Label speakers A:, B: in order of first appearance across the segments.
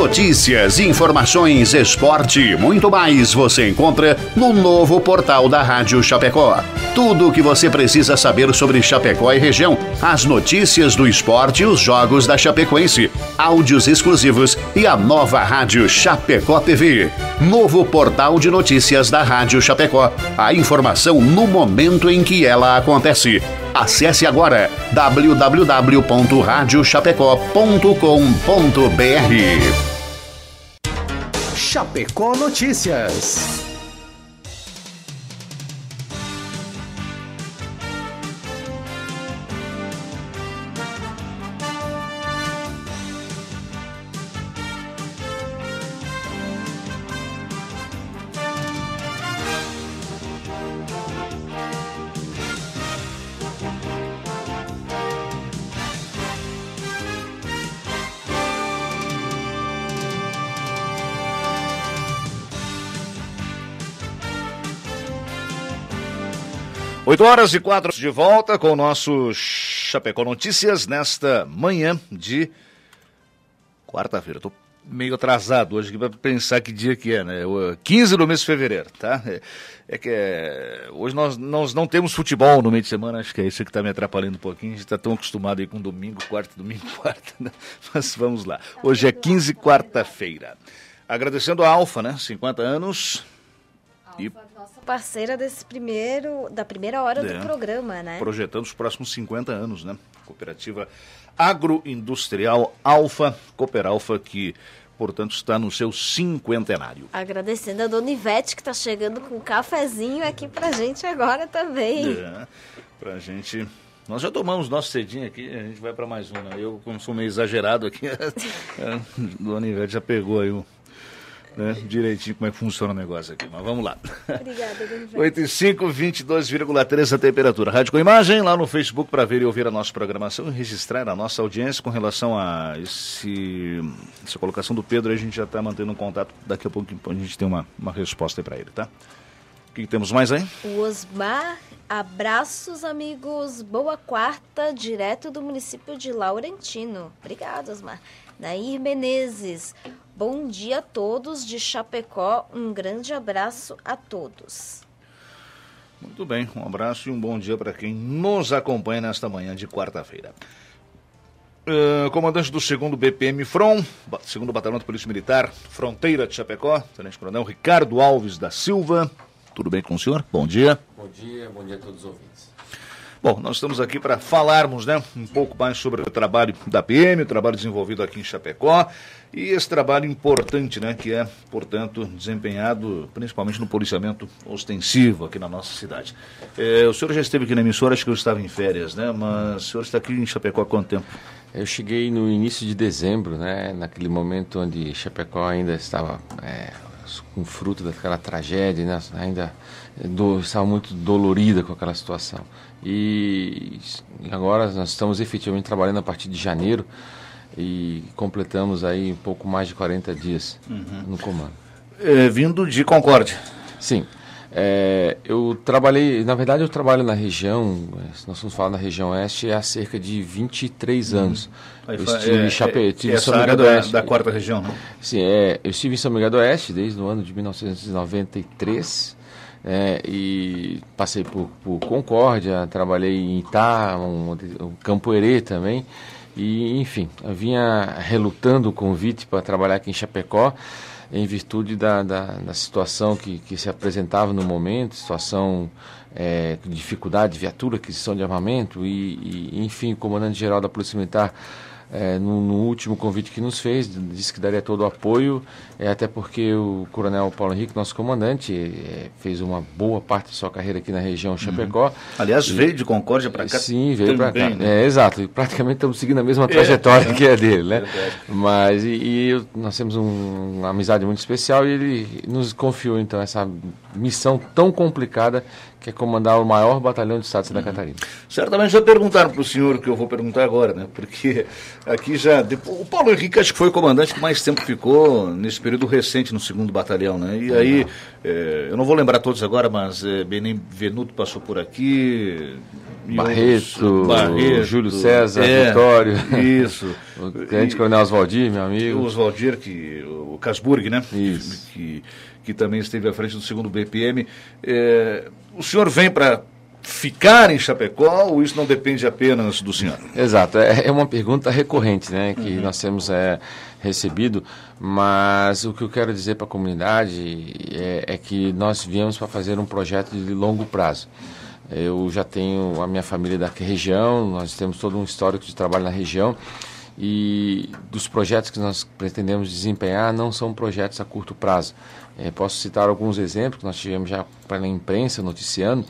A: Notícias, informações, esporte e muito mais você encontra no novo portal da Rádio Chapecó. Tudo o que você precisa saber sobre Chapecó e região, as notícias do esporte e os jogos da Chapecoense, áudios exclusivos e a nova Rádio Chapecó TV. Novo portal de notícias da Rádio Chapecó. A informação no momento em que ela acontece. Acesse agora www.radiochapecó.com.br. Chapecó Notícias.
B: 8 horas e 4 de volta com o nosso Chapecó Notícias nesta manhã de quarta-feira. Estou meio atrasado hoje para pensar que dia que é, né? 15 eh, do mês de fevereiro, tá? É, é que é... hoje nós, nós não temos futebol no meio de semana, acho que é isso que está me atrapalhando um pouquinho. A gente está tão acostumado aí com domingo, quarta, domingo, quarta, né? mas vamos lá. Hoje é 15, quarta-feira. Agradecendo a Alfa, né? 50 anos. Alfa e
C: parceira desse primeiro, da primeira hora é. do programa, né?
B: Projetando os próximos 50 anos, né? Cooperativa Agroindustrial Alfa, Cooper Alfa que portanto, está no seu cinquentenário.
C: Agradecendo a Dona Ivete, que está chegando com um cafezinho aqui para gente agora também.
B: É, a gente... Nós já tomamos nosso cedinho aqui, a gente vai para mais uma. Eu, como sou meio exagerado aqui, a Dona Ivete já pegou aí Um né, direitinho como é que funciona o negócio aqui. Mas vamos lá.
D: Obrigada, Denver.
B: 8 e 5, 22,3 a temperatura. Rádio com imagem lá no Facebook para ver e ouvir a nossa programação e registrar a nossa audiência com relação a esse, essa colocação do Pedro. A gente já está mantendo um contato. Daqui a pouco a gente tem uma, uma resposta aí para ele, tá? O que, que temos mais aí?
C: O Osmar, abraços, amigos. Boa quarta, direto do município de Laurentino. Obrigado, Osmar. Nair Menezes. Bom dia a todos de Chapecó, um grande abraço a todos.
B: Muito bem, um abraço e um bom dia para quem nos acompanha nesta manhã de quarta-feira. Uh, comandante do 2 BPM From, 2 Batalhão de Polícia Militar, Fronteira de Chapecó, Tenente Coronel Ricardo Alves da Silva. Tudo bem com o senhor? Bom dia.
D: Bom dia, bom dia a todos os ouvintes.
B: Bom, nós estamos aqui para falarmos né, um pouco mais sobre o trabalho da PM, o trabalho desenvolvido aqui em Chapecó e esse trabalho importante né, que é, portanto, desempenhado principalmente no policiamento ostensivo aqui na nossa cidade. É, o senhor já esteve aqui na emissora, acho que eu estava em férias, né? Mas o senhor está aqui em Chapecó há quanto tempo? Eu cheguei
D: no início de dezembro, né? Naquele momento onde Chapecó ainda estava é, com fruto daquela tragédia, né? ainda do, estava muito dolorida com aquela situação. E agora nós estamos efetivamente trabalhando a partir de janeiro e completamos aí um pouco mais de 40 dias uhum. no comando. É, vindo de Concórdia. Sim. É, eu trabalhei, na verdade eu trabalho na região, nós vamos falar na região oeste, há cerca de 23 uhum. anos. Aí, é, eu estive, é, em Chape... estive São Miguel do Oeste. Da quarta região, né? Sim, é, eu estive em São Miguel do Oeste desde o ano de 1993 é, e passei por, por, Concórdia, trabalhei em Itá, um, um Campoerê também, e enfim, eu vinha relutando o convite para trabalhar aqui em Chapecó, em virtude da, da, da situação que, que, se apresentava no momento, situação é, dificuldade viatura, aquisição de armamento, e, e enfim, o comandante-geral da Polícia Militar é, no, no, último convite que nos fez, disse que daria todo o apoio é, até porque o coronel Paulo Henrique, nosso comandante, é, fez uma boa parte da sua carreira aqui na região uhum. Chapecó. Uhum. Aliás, e, veio de Concórdia para cá. Sim, veio para cá. Né? É, exato. praticamente estamos seguindo a mesma é, trajetória é. que a dele, né? É Mas, e, e, nós temos um, uma amizade muito especial e ele nos confiou, então, essa missão tão complicada que é comandar o maior batalhão de Estado de Santa uhum. Catarina.
B: Certamente já perguntaram para o senhor que eu vou perguntar agora, né? Porque aqui já. O Paulo Henrique acho que foi o comandante que mais tempo ficou nesse período período recente no segundo batalhão, né? E aí, é, eu não vou lembrar todos agora, mas é, Venuto passou por aqui. Barreto, Barreto, Júlio César, é, Vitório. Isso. o grande coronel
D: Oswaldir, meu amigo. O
B: Oswaldir, que, o Casburg, né? Isso. Que, que também esteve à frente do segundo BPM. É, o senhor vem para
D: ficar em Chapecó ou isso não depende apenas do senhor? Exato, é, é uma pergunta recorrente, né? Que uhum. nós temos é, recebido, mas o que eu quero dizer para a comunidade é, é que nós viemos para fazer um projeto de longo prazo. Eu já tenho a minha família da região, nós temos todo um histórico de trabalho na região e dos projetos que nós pretendemos desempenhar não são projetos a curto prazo. É, posso citar alguns exemplos que nós tivemos já para a imprensa noticiando,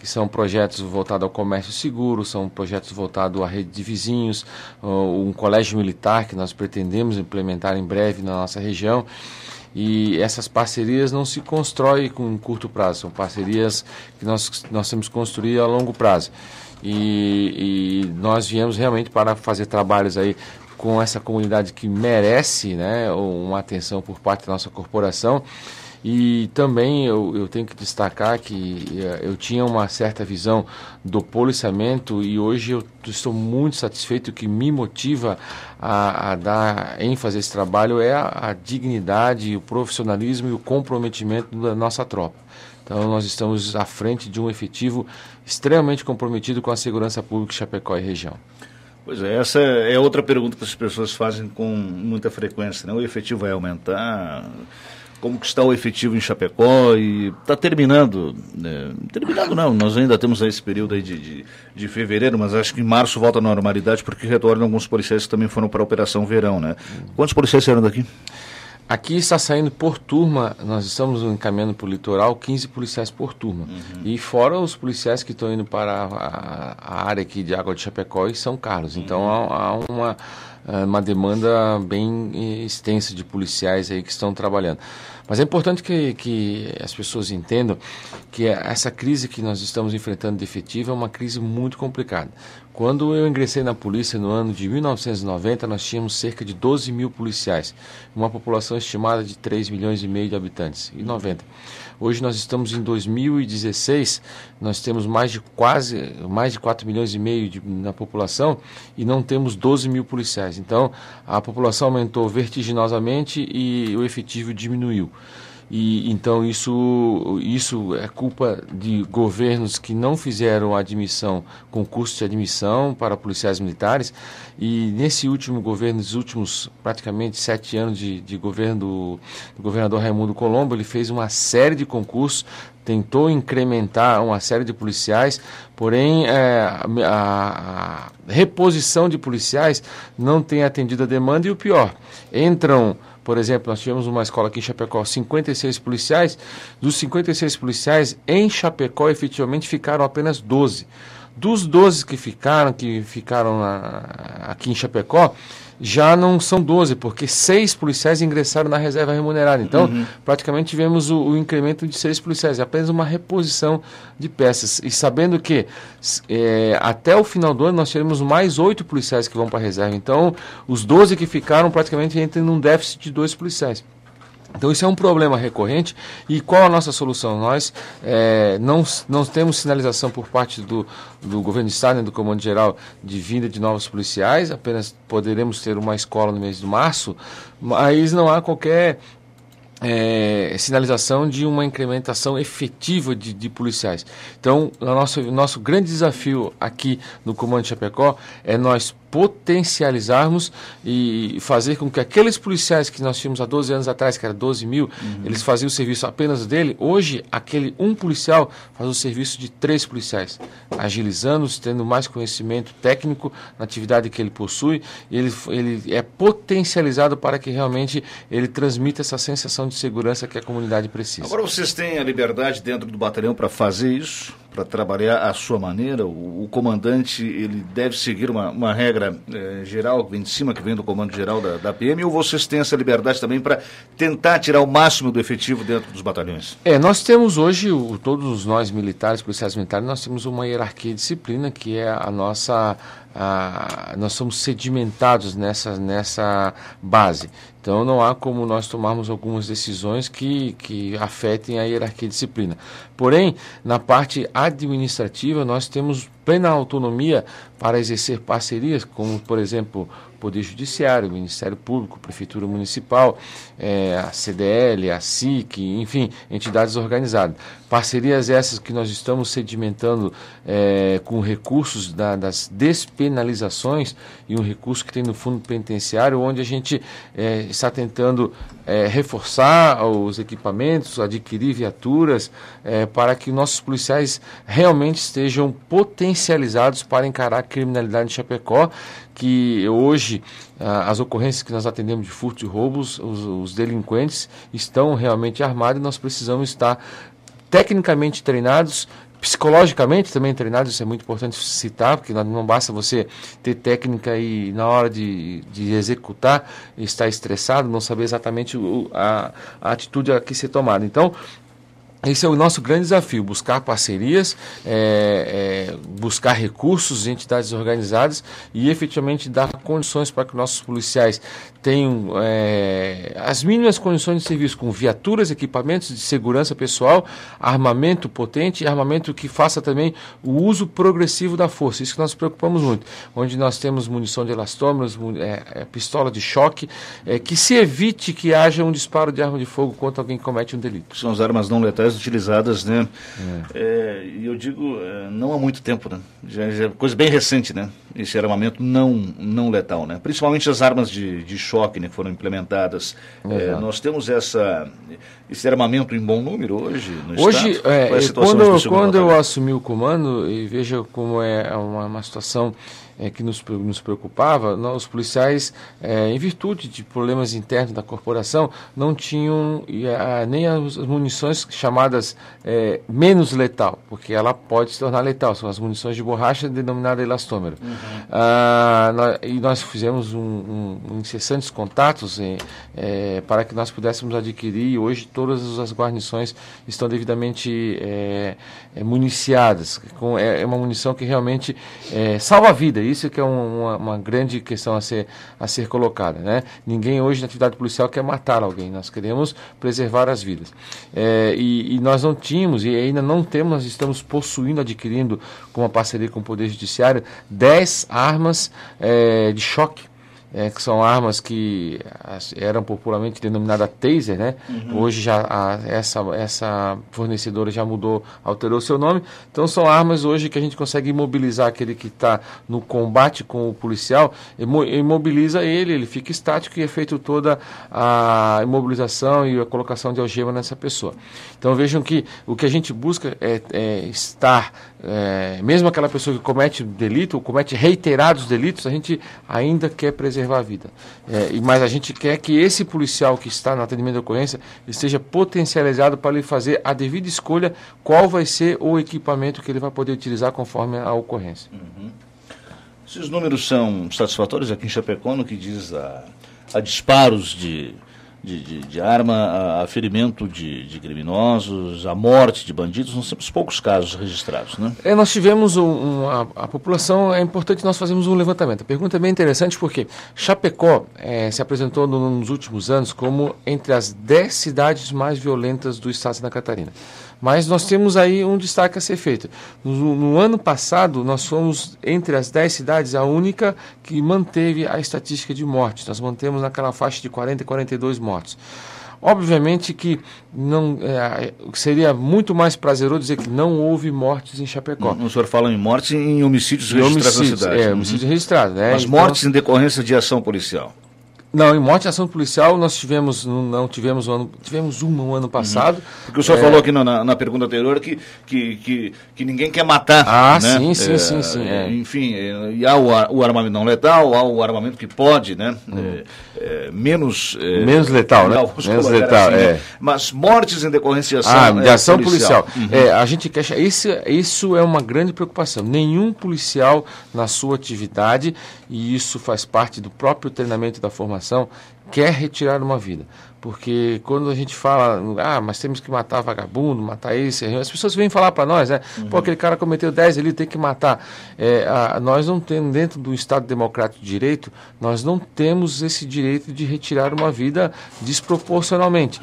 D: que são projetos voltados ao comércio seguro, são projetos voltados à rede de vizinhos, uh, um colégio militar que nós pretendemos implementar em breve na nossa região. E essas parcerias não se constroem com curto prazo, são parcerias que nós, nós temos que construir a longo prazo. E, e nós viemos realmente para fazer trabalhos aí com essa comunidade que merece né, uma atenção por parte da nossa corporação e também eu, eu tenho que destacar que eh, eu tinha uma certa visão do policiamento e hoje eu estou muito satisfeito. O que me motiva a, a dar ênfase a esse trabalho é a, a dignidade, o profissionalismo e o comprometimento da nossa tropa. Então, nós estamos à frente de um efetivo extremamente comprometido com a segurança pública de Chapecó e região.
B: Pois é, essa é outra pergunta que as pessoas fazem com muita frequência. Né? O efetivo vai aumentar? como que está o efetivo em Chapecó e está terminando, né? terminado não, nós ainda temos esse período aí de, de, de, fevereiro, mas acho que em março volta à normalidade porque retornam alguns policiais que também
D: foram para a Operação Verão, né? Quantos policiais saíram daqui? Aqui está saindo por turma, nós estamos encaminhando para o litoral 15 policiais por turma. Uhum. E fora os policiais que estão indo para a, a, área aqui de Água de Chapecó e São Carlos. Então uhum. há, há uma ah, uma demanda bem eh, extensa de policiais aí que estão trabalhando. Mas é importante que, que as pessoas entendam que essa crise que nós estamos enfrentando de efetivo é uma crise muito complicada. Quando eu ingressei na polícia no ano de 1990, nós tínhamos cerca de 12 mil policiais, uma população estimada de 3 milhões e meio de habitantes, Em 90. Hoje nós estamos em 2016, nós temos mais de quase mais de 4 milhões e meio de, na população e não temos 12 mil policiais. Então a população aumentou vertiginosamente e o efetivo diminuiu. E então isso, isso é culpa de governos que não fizeram admissão, concurso de admissão para policiais militares. E nesse último governo, nos últimos praticamente sete anos de, de governo do, do governador Raimundo Colombo, ele fez uma série de concursos tentou incrementar uma série de policiais, porém é, a, a, reposição de policiais não tem atendido a demanda e o pior, entram por exemplo, nós tivemos uma escola aqui em Chapecó, 56 policiais. Dos 56 policiais em Chapecó, efetivamente ficaram apenas 12. Dos 12 que ficaram, que ficaram na, aqui em Chapecó, já não são 12, porque seis policiais ingressaram na reserva remunerada. Então, uhum. praticamente tivemos o, o, incremento de seis policiais, é apenas uma reposição de peças. E sabendo que é, até o final do ano nós teremos mais oito policiais que vão para a reserva. Então, os 12 que ficaram praticamente entram num déficit de dois policiais. Então isso é um problema recorrente e qual a nossa solução? Nós é, não, não temos sinalização por parte do, do governo de estado, né, do comando geral, de vinda de novos policiais, apenas poderemos ter uma escola no mês de março, mas não há qualquer é, sinalização de uma incrementação efetiva de, de policiais. Então, o nosso, nosso grande desafio aqui no Comando de Chapecó é nós potencializarmos e fazer com que aqueles policiais que nós tínhamos há 12 anos atrás, que era 12 mil, uhum. eles faziam o serviço apenas dele, hoje aquele um policial faz o serviço de três policiais, agilizando-os, tendo mais conhecimento técnico na atividade que ele possui, ele, ele é potencializado para que realmente ele transmita essa sensação de segurança que a comunidade precisa. Agora
B: vocês têm a liberdade dentro do batalhão para fazer isso? para trabalhar à sua maneira? O, o, comandante ele deve seguir uma, uma regra eh, geral que vem de cima, que vem do comando geral da, da PM, ou vocês têm essa liberdade também para tentar tirar o máximo do efetivo dentro dos batalhões?
D: É, nós temos hoje, o, todos nós militares, policiais militares, nós temos uma hierarquia e disciplina que é a nossa. A, nós somos sedimentados nessa, nessa base. Então não há como nós tomarmos algumas decisões que, que afetem a hierarquia e disciplina. Porém, na parte administrativa, nós temos plena autonomia para exercer parcerias, como, por exemplo, Poder Judiciário, Ministério Público, Prefeitura Municipal, é, a CDL, a SIC, enfim, entidades organizadas. Parcerias essas que nós estamos sedimentando é, com recursos da, das despenalizações e um recurso que tem no Fundo Penitenciário, onde a gente é, está tentando é, reforçar os equipamentos, adquirir viaturas, é, para que nossos policiais realmente estejam potencializados para encarar a criminalidade em Chapecó, que hoje ah, as ocorrências que nós atendemos de furto e roubos, os, os delinquentes estão realmente armados e nós precisamos estar tecnicamente treinados, psicologicamente também treinados, isso é muito importante citar, porque não basta você ter técnica e na hora de, de executar estar estressado, não saber exatamente o, a, a atitude a que ser tomada. Então, esse é o nosso grande desafio: buscar parcerias, é, é, buscar recursos e entidades organizadas e efetivamente dar condições para que nossos policiais tenham é, as mínimas condições de serviço, com viaturas, equipamentos de segurança pessoal, armamento potente e armamento que faça também o uso progressivo da força. Isso que nós nos preocupamos muito. Onde nós temos munição de elastômeros, é, é, pistola de choque, é, que se evite que haja um disparo de arma de fogo contra alguém que comete um delito. São as armas não letais utilizadas, né?
B: E é. é, eu digo, é, não há muito tempo, né? Já, já, é coisa bem recente, né? Esse armamento não, não letal, né? Principalmente as armas de, de choque, né? Que foram implementadas. É, nós temos essa, esse armamento em bom número hoje no hoje, Estado. Hoje, é, quando, quando
D: eu assumi o comando, e veja como é uma, uma situação é, que nos, nos preocupava, Nós os policiais, é, em virtude de problemas internos da corporação, não tinham a, nem as munições chamadas é, menos letal, porque ela pode se tornar letal, são as munições de borracha denominada elastômero. Uhum. Ah, nós, e nós fizemos um, um, incessantes contatos em, é, para que nós pudéssemos adquirir, e hoje todas as guarnições estão devidamente é, é, municiadas. Com, é, uma munição que realmente salva a vida isso que é uma, uma, grande questão a ser, a ser colocada. Né? Ninguém hoje na atividade policial quer matar alguém, nós queremos preservar as vidas. É, e, e, nós não tínhamos, e ainda não temos, nós estamos possuindo, adquirindo, com uma parceria com o Poder Judiciário, 10 armas é, de choque é, que são armas que eram popularmente denominadas taser, né? Uhum. Hoje já a, essa, essa fornecedora já mudou, alterou seu nome. Então são armas hoje que a gente consegue imobilizar aquele que está no combate com o policial, imobiliza ele, ele fica estático e é feito toda a imobilização e a colocação de algema nessa pessoa. Então vejam que o que a gente busca é, é estar é, mesmo aquela pessoa que comete delito, comete reiterados delitos, a gente ainda quer preservar a vida. É, mas a gente quer que esse policial que está no atendimento de ocorrência esteja potencializado para lhe fazer a devida escolha qual vai ser o equipamento que ele vai poder utilizar conforme a ocorrência. Uhum.
B: Esses números são satisfatórios aqui em Chapecó, no que diz a, a disparos de de, de, de arma, a, a ferimento de, de, criminosos, a morte de bandidos, nós temos poucos casos registrados, né?
D: É, nós tivemos um, um a, a, população, é importante nós fazermos um levantamento. A pergunta é bem interessante porque Chapecó é, se apresentou no, nos últimos anos como entre as dez cidades mais violentas do estado de Santa Catarina. Mas nós temos aí um destaque a ser feito. No, no ano passado, nós fomos, entre as 10 cidades, a única que manteve a estatística de mortes. Nós mantemos naquela faixa de 40 e 42 mortes. Obviamente que não é, seria muito mais prazeroso dizer que não houve mortes em Chapecó. O senhor fala
B: em mortes em homicídios registrados na cidade. É, uhum. homicídios uhum. registrados. Né? Mas então, mortes em decorrência de ação policial.
D: Não, em morte ação policial nós tivemos, não, tivemos um ano, tivemos uma um ano uhum. passado. Uhum. Porque o senhor é... falou aqui
B: na, na, pergunta anterior que, que, que, que, ninguém quer matar. Ah, né? sim, sim, é, sim, sim. É. é. Enfim, é, e há o, o, armamento não letal, há o armamento que pode, né? Uhum. menos, menos letal, né? Menos letal, assim, é. Né?
D: Mas mortes em decorrência de ação, ah, de ação policial. policial. Uhum. a gente quer. Isso, isso é uma grande preocupação. Nenhum policial na sua atividade, e isso faz parte do próprio treinamento da formação informação quer retirar uma vida. Porque quando a gente fala, ah, mas temos que matar vagabundo, matar esse, as pessoas vêm falar para nós, né? Uhum. Pô, aquele cara cometeu 10 ali, tem que matar. É, a, nós não temos, dentro do Estado Democrático de Direito, nós não temos esse direito de retirar uma vida desproporcionalmente.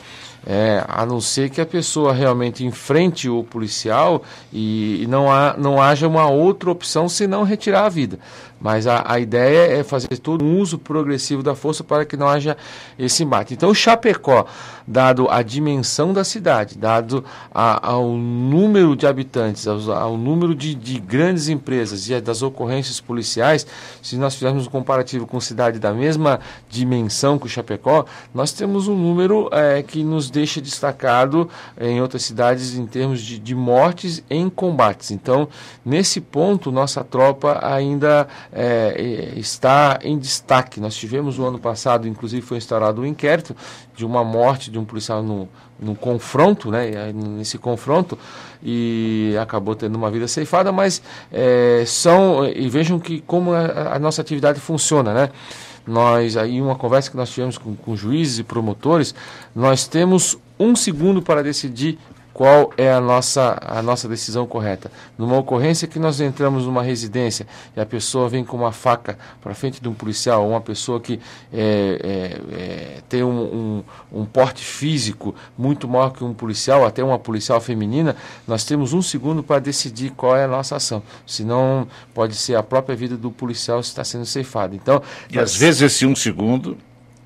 D: É, a não ser que a pessoa realmente enfrente o policial e, e não, há, não haja uma outra opção senão retirar a vida. Mas a, a ideia é fazer todo um uso progressivo da força para que não haja esse mate. Então, o Chapecó, dado a dimensão da cidade, dado a, ao número de habitantes, ao, ao número de, de, grandes empresas e das ocorrências policiais, se nós fizermos um comparativo com cidade da mesma dimensão que o Chapecó, nós temos um número é, que nos deixa destacado é, em outras cidades em termos de, de mortes em combates. Então, nesse ponto, nossa tropa ainda é, é está em destaque. Nós tivemos o ano passado, inclusive, foi instaurado um inquérito de uma morte de um policial no, num confronto, né, nesse confronto, e acabou tendo uma vida ceifada, mas é, são, e vejam que como a, a, nossa atividade funciona, né, nós, aí uma conversa que nós tivemos com, com juízes e promotores, nós temos um segundo para decidir qual é a nossa, a nossa decisão correta. Numa ocorrência que nós entramos numa residência e a pessoa vem com uma faca para frente de um policial, ou uma pessoa que é, é, é, tem um, um, um, porte físico muito maior que um policial, até uma policial feminina, nós temos um segundo para decidir qual é a nossa ação. Senão, pode ser a própria vida do policial está sendo ceifada. Então, e nós... às vezes esse
B: um segundo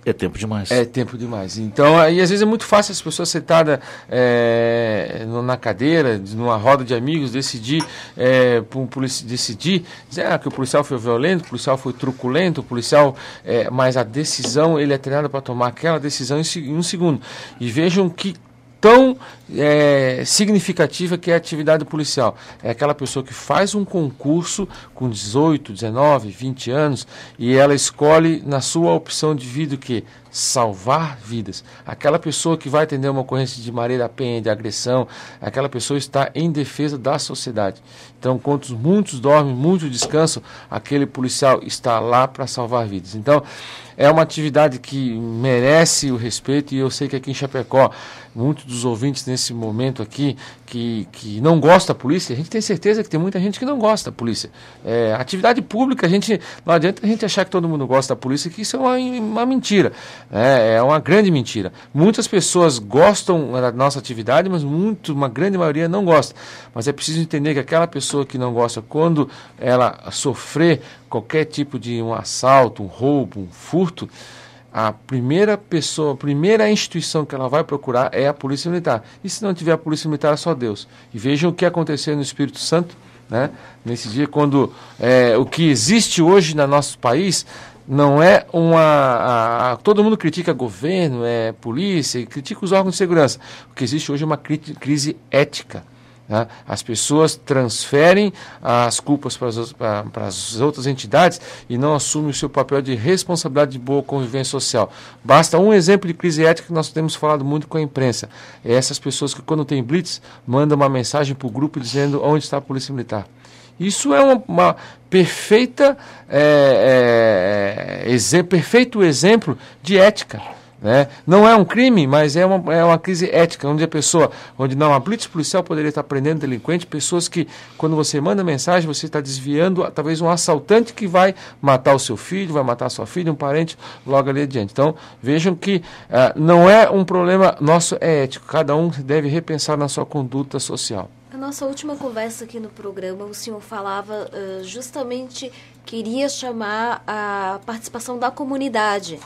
B: é tempo demais. É
D: tempo demais. Então, aí às vezes é muito fácil as pessoas sentadas é, na cadeira, numa roda de amigos, decidir, é, um polici decidir dizer ah, que o policial foi violento, o policial foi truculento, o policial. É, mas a decisão, ele é treinado para tomar aquela decisão em, em um segundo. E vejam que tão é, significativa que é a atividade policial. É aquela pessoa que faz um concurso com 18, 19, 20 anos e ela escolhe na sua opção de vida o que? salvar vidas. Aquela pessoa que vai atender uma ocorrência de maré da Penha, de agressão, aquela pessoa está em defesa da sociedade. Então, enquanto muitos dormem, muitos descansam, aquele policial está lá para salvar vidas. Então, é uma atividade que merece o respeito e eu sei que aqui em Chapecó, muitos dos ouvintes nesse momento aqui que, que não gosta da polícia, a gente tem certeza que tem muita gente que não gosta da polícia. É, atividade pública, a gente não adianta a gente achar que todo mundo gosta da polícia, que isso é uma, uma mentira. É, é uma grande mentira. Muitas pessoas gostam da nossa atividade, mas muito, uma grande maioria não gosta. Mas é preciso entender que aquela pessoa que não gosta, quando ela sofrer qualquer tipo de um assalto, um roubo, um furto, a primeira pessoa, a primeira instituição que ela vai procurar é a Polícia Militar. E se não tiver a Polícia Militar, é só Deus. E vejam o que aconteceu no Espírito Santo, né? nesse dia, quando é, o que existe hoje no nosso país não é uma. A, a, todo mundo critica governo, é polícia, critica os órgãos de segurança. O que existe hoje é uma crise ética. Né? As pessoas transferem as culpas para as, para as outras entidades e não assumem o seu papel de responsabilidade de boa convivência social. Basta um exemplo de crise ética que nós temos falado muito com a imprensa. É essas pessoas que, quando tem blitz, mandam uma mensagem para o grupo dizendo onde está a polícia militar. Isso é uma, uma perfeita, é, é, é exe perfeito exemplo de ética. Né? Não é um crime, mas é uma, é uma crise ética, onde a pessoa, onde não, há blitz policial poderia estar prendendo delinquente, pessoas que, quando você manda mensagem, você está desviando, talvez um assaltante que vai matar o seu filho, vai matar a sua filha, um parente, logo ali adiante. Então, vejam que ah, não é um problema nosso, é ético. Cada um deve repensar na sua conduta social.
C: A nossa última conversa aqui no programa, o senhor falava uh, justamente, queria chamar a participação da comunidade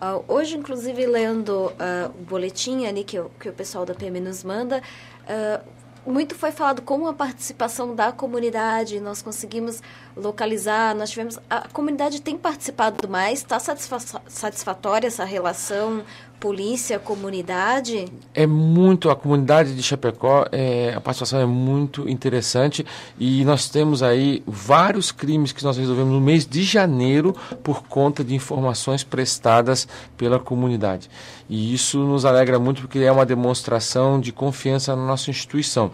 C: Uh, hoje, inclusive, lendo uh, o boletim ali que, que o pessoal da PM nos manda, uh, muito foi falado como a participação da comunidade, nós conseguimos localizar, nós tivemos... A comunidade tem participado mais, está satisfa satisfatória essa relação polícia, comunidade?
D: É muito, a comunidade de Chapecó, é, a participação é muito interessante e nós temos aí vários crimes que nós resolvemos no mês de janeiro por conta de informações prestadas pela comunidade. E isso nos alegra muito porque é uma demonstração de confiança na nossa instituição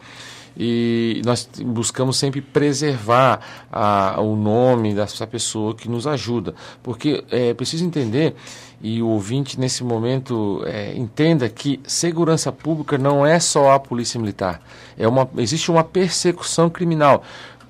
D: e nós buscamos sempre preservar a, o nome dessa pessoa que nos ajuda, porque é preciso entender e o ouvinte nesse momento é, entenda que segurança pública não é só a polícia militar. É uma, existe uma persecução criminal.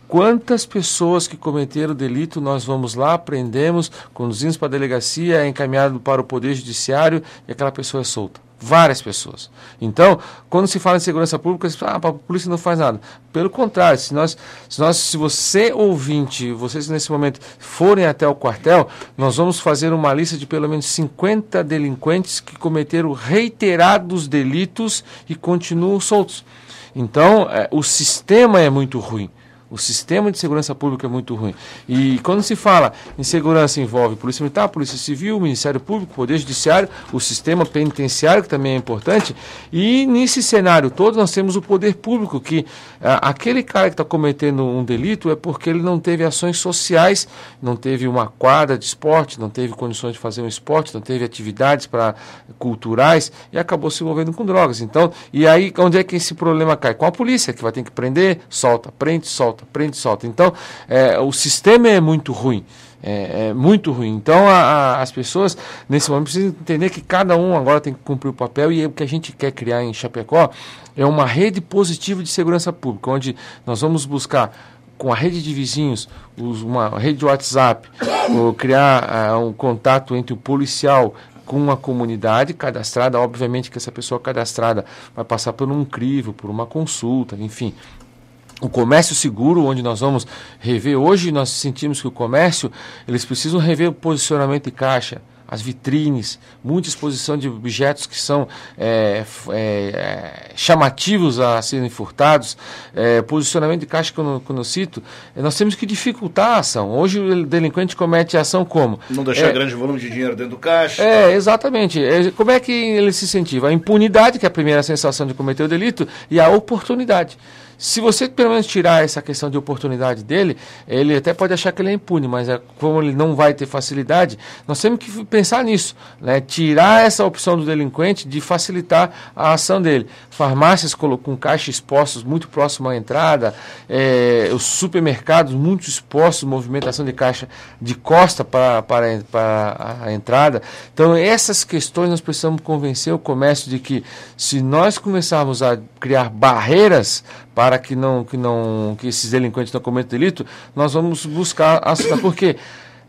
D: Quantas pessoas que cometeram delito nós vamos lá, prendemos, conduzimos para a delegacia, é encaminhado para o Poder Judiciário e aquela pessoa é solta. Várias pessoas. Então, quando se fala em segurança pública, se fala, ah, a polícia não faz nada. Pelo contrário, se nós, se nós, se você ouvinte, vocês nesse momento forem até o quartel, nós vamos fazer uma lista de pelo menos 50 delinquentes que cometeram reiterados delitos e continuam soltos. Então, é, o sistema é muito ruim. O sistema de segurança pública é muito ruim. E quando se fala em segurança, envolve Polícia Militar, Polícia Civil, Ministério Público, Poder Judiciário, o sistema penitenciário, que também é importante. E nesse cenário todo, nós temos o poder público, que ah, aquele cara que está cometendo um delito é porque ele não teve ações sociais, não teve uma quadra de esporte, não teve condições de fazer um esporte, não teve atividades para culturais e acabou se envolvendo com drogas. Então, e aí, onde é que esse problema cai? Com a polícia, que vai ter que prender, solta, prende, solta solta, prende e solta. Então, é, o sistema é muito ruim. É, é muito ruim. Então, a, a, as pessoas, nesse momento, precisam entender que cada um agora tem que cumprir o papel e o que a gente quer criar em Chapecó é uma rede positiva de segurança pública, onde nós vamos buscar com a rede de vizinhos, uma rede de WhatsApp, criar uh, um contato entre o policial com a comunidade cadastrada. Obviamente que essa pessoa cadastrada vai passar por um crivo, por uma consulta, enfim, o comércio seguro, onde nós vamos rever hoje, nós sentimos que o comércio, eles precisam rever o posicionamento de caixa, as vitrines, muita exposição de objetos que são é, é, é, chamativos a serem furtados, é, posicionamento de caixa, quando, quando eu cito, é, nós temos que dificultar a ação. Hoje o delinquente comete a ação como? Não deixar é, grande
B: volume de dinheiro dentro do
D: caixa. É, tá? exatamente. como é que ele se incentiva? A impunidade, que é a primeira sensação de cometer o delito, e a oportunidade. Se você pelo menos tirar essa questão de oportunidade dele, ele até pode achar que ele é impune, mas é, como ele não vai ter facilidade, nós temos que pensar nisso, né? tirar essa opção do delinquente de facilitar a ação dele. Farmácias com caixas expostos muito próximo à entrada, é, os supermercados muito expostos, movimentação de caixa de costa para, para, para a entrada. Então, essas questões nós precisamos convencer o comércio de que se nós começarmos a criar barreiras para que não que não que esses delinquentes não cometam delito, nós vamos buscar acertar. Por quê?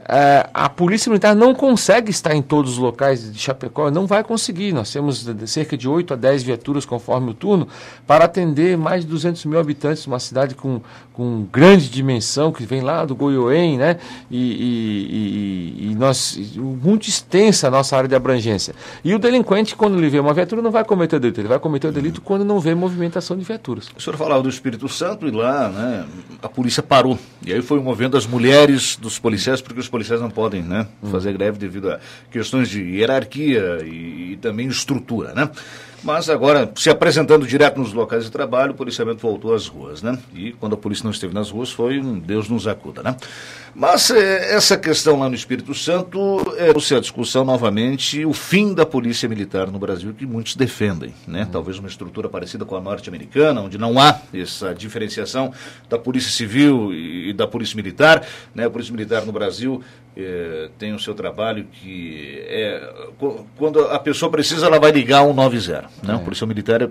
D: É, a Polícia Militar não consegue estar em todos os locais de Chapecó, não vai conseguir. Nós temos cerca de 8 a 10 viaturas, conforme o turno, para atender mais de 200 mil habitantes, uma cidade com, com grande dimensão, que vem lá do Goiôém, né? E, e, e, e nós, muito extensa a nossa área de abrangência. E o delinquente, quando ele vê uma viatura, não vai cometer delito, ele vai cometer o delito quando não vê movimentação de viaturas. O senhor falava do Espírito
B: Santo e lá, né, a polícia parou. E aí foi movendo as mulheres dos policiais, porque os policiais policiais não podem né, fazer greve devido a questões de hierarquia e, e também estrutura, né? Mas agora, se apresentando direto nos locais de trabalho, o policiamento voltou às ruas, né? E quando a polícia não esteve nas ruas, foi um Deus nos acuda, né? Mas é, essa questão lá no Espírito Santo é, trouxe a discussão novamente o fim da polícia militar no Brasil, que muitos defendem. Né? Uhum. Talvez uma estrutura parecida com a norte-americana, onde não há essa diferenciação da polícia civil e, e da polícia militar. Né? A polícia militar no Brasil é, tem o seu trabalho que é quando a pessoa precisa, ela vai ligar 190. Né? a é. polícia militar é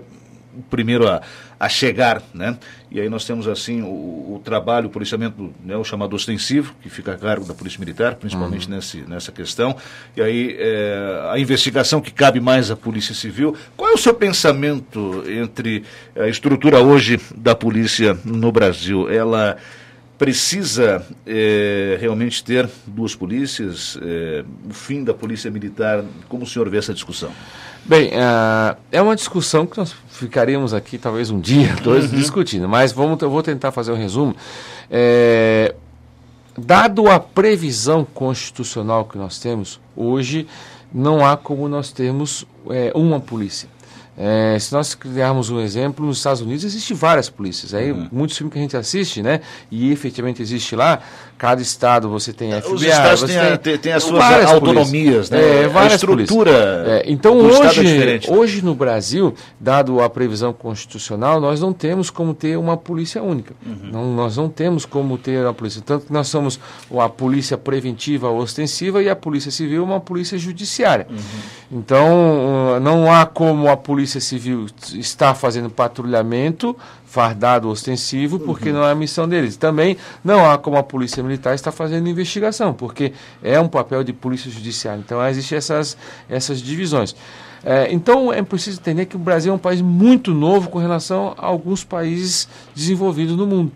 B: o primeiro a, a chegar, né? E aí nós temos, assim, o, o trabalho, o policiamento, né, o chamado ostensivo, que fica a cargo da Polícia Militar, principalmente uhum. nesse, nessa questão. E aí é, a investigação que cabe mais à Polícia Civil. Qual é o seu pensamento entre a estrutura hoje da polícia no Brasil? Ela precisa é, realmente ter duas polícias, é, o fim da polícia
D: militar, como o senhor vê essa discussão? Bem, uh, é uma discussão que nós ficaríamos aqui talvez um dia, dois, uhum. discutindo, mas vamos, eu vou tentar fazer um resumo. É, dado a previsão constitucional que nós temos, hoje não há como nós termos uma polícia. É, se nós criarmos um exemplo, nos Estados Unidos existem várias polícias. Aí uhum. muitos filmes que a gente assiste, né? E efetivamente existe lá, Cada estado você tem FBI, Os estados você tem, tem, tem as suas autonomias, né? É, várias a estrutura. É, então é hoje, é hoje no Brasil, dado a previsão constitucional, nós não temos como ter uma polícia única. Uhum. Não, nós não temos como ter a polícia. Tanto que nós somos a polícia preventiva ostensiva e a polícia civil uma polícia judiciária. Uhum. Então hum, não há como a polícia civil estar fazendo patrulhamento fardado ostensivo, porque uhum. não é a uhum. missão deles. Também não há como a Polícia Militar está fazendo investigação, porque é um papel de Polícia Judiciária. Então, existem essas, essas divisões. É, então, é preciso entender que o Brasil é um país muito novo com relação a alguns países desenvolvidos no mundo.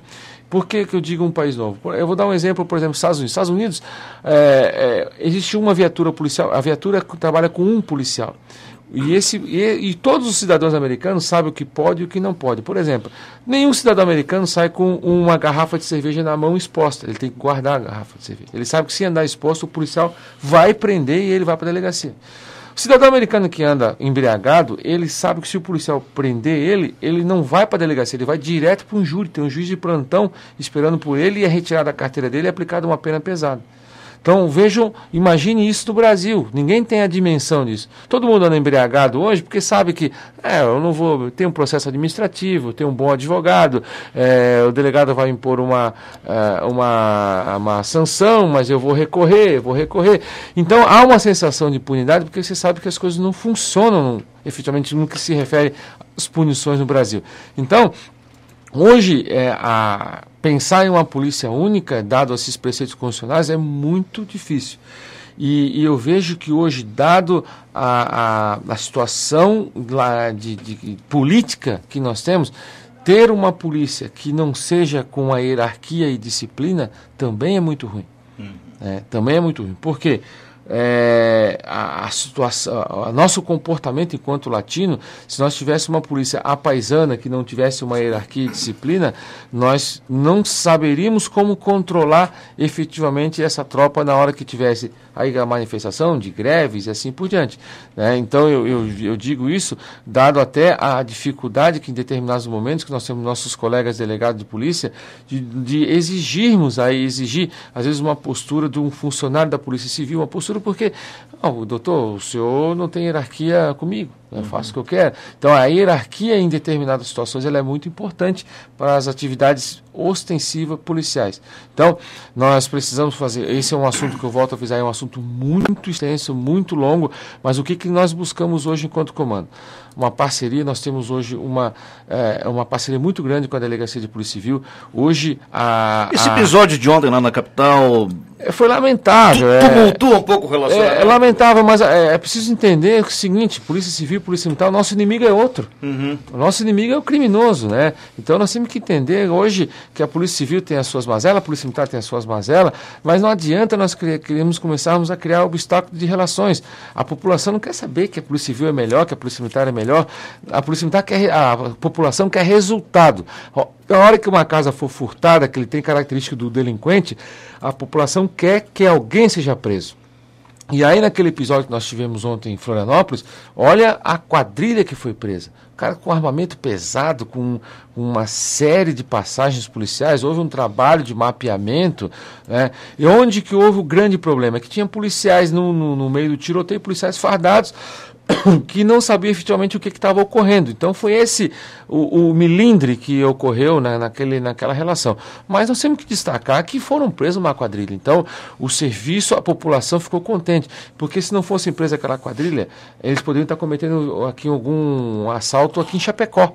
D: Por que, que eu digo um país novo? Eu vou dar um exemplo, por exemplo, Estados Unidos. Estados Unidos, é, é, existe uma viatura policial, a viatura trabalha com um policial. E, esse, e, e, todos os cidadãos americanos sabem o que pode e o que não pode. Por exemplo, nenhum cidadão americano sai com uma garrafa de cerveja na mão exposta. Ele tem que guardar a garrafa de cerveja. Ele sabe que se andar exposto, o policial vai prender e ele vai para a delegacia. O cidadão americano que anda embriagado, ele sabe que se o policial prender ele, ele não vai para a delegacia, ele vai direto para um júri. Tem um juiz de plantão esperando por ele e é retirada a carteira dele e é aplicada uma pena pesada. Então vejam, imagine isso no Brasil. Ninguém tem a dimensão disso. Todo mundo anda embriagado hoje porque sabe que é, eu não vou. Tem um processo administrativo, tem um bom advogado, é, o delegado vai impor uma, é, uma, uma sanção, mas eu vou recorrer, vou recorrer. Então há uma sensação de impunidade porque você sabe que as coisas não funcionam efetivamente no que se refere às punições no Brasil. Então, Hoje, é, a, pensar em uma polícia única, dado esses preceitos constitucionais, é muito difícil. E, e eu vejo que hoje, dado a, a, a situação de, de política que nós temos, ter uma polícia que não seja com a hierarquia e disciplina também é muito ruim. Uhum. É, também é muito ruim. Por quê? Porque é, a, a, situação, nosso comportamento enquanto latino, se nós tivéssemos uma polícia apaisana que não tivesse uma hierarquia e disciplina, nós não saberíamos como controlar efetivamente essa tropa na hora que tivesse aí a manifestação de greves e assim por diante. Né? Então eu, eu, eu digo isso dado até a dificuldade que em determinados momentos que nós temos nossos colegas delegados de polícia de, de exigirmos aí exigir às vezes uma postura de um funcionário da polícia civil, uma postura porque oh, doutor, o senhor não tem hierarquia comigo. Eu né? faço o que eu quero. Então, a hierarquia em determinadas situações ela é muito importante para as atividades ostensivas policiais. Então, nós precisamos fazer. Esse é um assunto que eu volto a avisar, é um assunto muito extenso, muito longo. Mas o que, que nós buscamos hoje enquanto comando? Uma parceria. Nós temos hoje uma, é, uma parceria muito grande com a Delegacia de Polícia Civil. Hoje, a. Esse a... episódio de ontem lá na capital. É, foi lamentável. Tu, tumultua é, um pouco o relacionamento. É, é lamentável, mas é, é preciso entender o seguinte: Polícia Civil polícia militar, o nosso inimigo é outro. Uhum. O nosso inimigo é o criminoso, né? Então nós temos que entender hoje que a polícia civil tem as suas mazelas, a polícia militar tem as suas mazelas, mas não adianta nós queremos começarmos a criar obstáculos de relações. A população não quer saber que a polícia civil é melhor, que a polícia militar é melhor. A polícia militar quer, a população quer resultado. Na hora que uma casa for furtada, que ele tem característica do delinquente, a população quer que alguém seja preso. E aí, naquele episódio que nós tivemos ontem em Florianópolis, olha a quadrilha que foi presa. O cara com armamento pesado, com uma série de passagens policiais, houve um trabalho de mapeamento. Né? E onde que houve o grande problema? É que tinha policiais no, no, no meio do tiroteio, policiais fardados, que não sabia efetivamente o que estava ocorrendo. Então foi esse o, o milindre que ocorreu né, naquele, naquela relação. Mas nós temos que destacar que foram presos uma quadrilha. Então o serviço, a população ficou contente, porque se não fosse presa aquela quadrilha, eles poderiam estar cometendo aqui algum assalto aqui em Chapecó.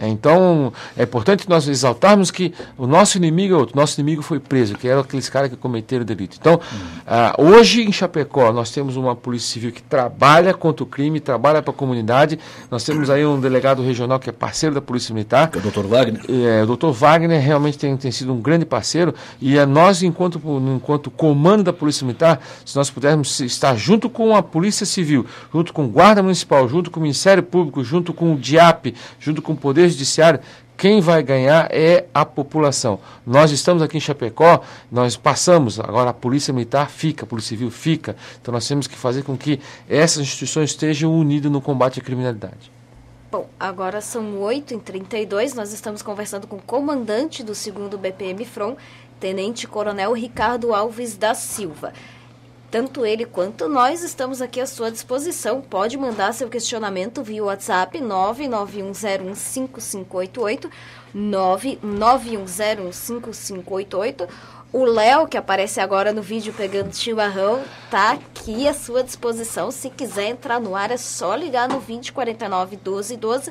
D: É, então, é importante nós exaltarmos que o nosso inimigo é outro. Nosso inimigo foi preso, que era aqueles caras que cometeram delito. Então, hum. ah, hoje em Chapecó, nós temos uma Polícia Civil que trabalha contra o crime, trabalha para a comunidade. Nós temos aí um delegado regional que é parceiro da Polícia Militar. Que é o doutor Wagner. É, o doutor Wagner realmente tem, tem sido um grande parceiro. E é nós, enquanto, enquanto comando da Polícia Militar, se nós pudermos estar junto com a Polícia Civil, junto com o Guarda Municipal, junto com o Ministério Público, junto com o DIAP, junto com o Poder judiciário, quem vai ganhar é a população. Nós estamos aqui em Chapecó, nós passamos, agora a Polícia Militar fica, a Polícia Civil fica. Então nós temos que fazer com que essas instituições estejam unidas no combate à criminalidade.
C: Bom, agora são 8 e 32 nós estamos conversando com o comandante do 2 BPM Front, Tenente Coronel Ricardo Alves da Silva. Tanto ele quanto nós estamos aqui à sua disposição. Pode mandar seu questionamento via WhatsApp 991015588, 991015588. O Léo, que aparece agora no vídeo pegando chimarrão, tá aqui à sua disposição. Se quiser entrar no ar, é só ligar no 2049 1212.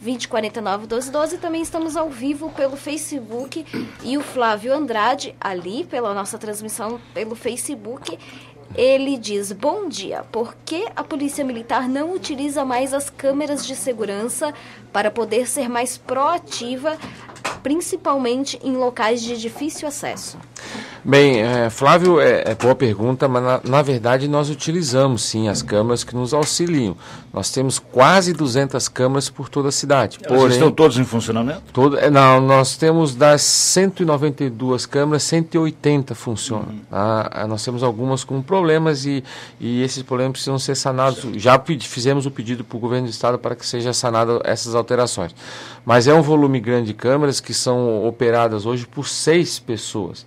C: 2049 1212. Também estamos ao vivo pelo Facebook e o Flávio Andrade, ali pela nossa transmissão pelo Facebook, ele diz: Bom dia, por que a Polícia Militar não utiliza mais as câmeras de segurança para poder ser mais proativa, principalmente em locais de difícil acesso?
D: Bem, é, Flávio, é, é, boa pergunta, mas na, na, verdade nós utilizamos sim as câmaras que nos auxiliam. Nós temos quase 200 câmaras por toda a cidade. Elas porém, estão todas em funcionamento? Todo, é, não, nós temos das 192 câmaras, 180 funcionam. Uhum. Tá? Ah, nós temos algumas com problemas e, e esses problemas precisam ser sanados. Certo. Já fizemos o pedido para o governo do estado para que seja sanada essas alterações. Mas é um volume grande de câmaras que são operadas hoje por seis pessoas.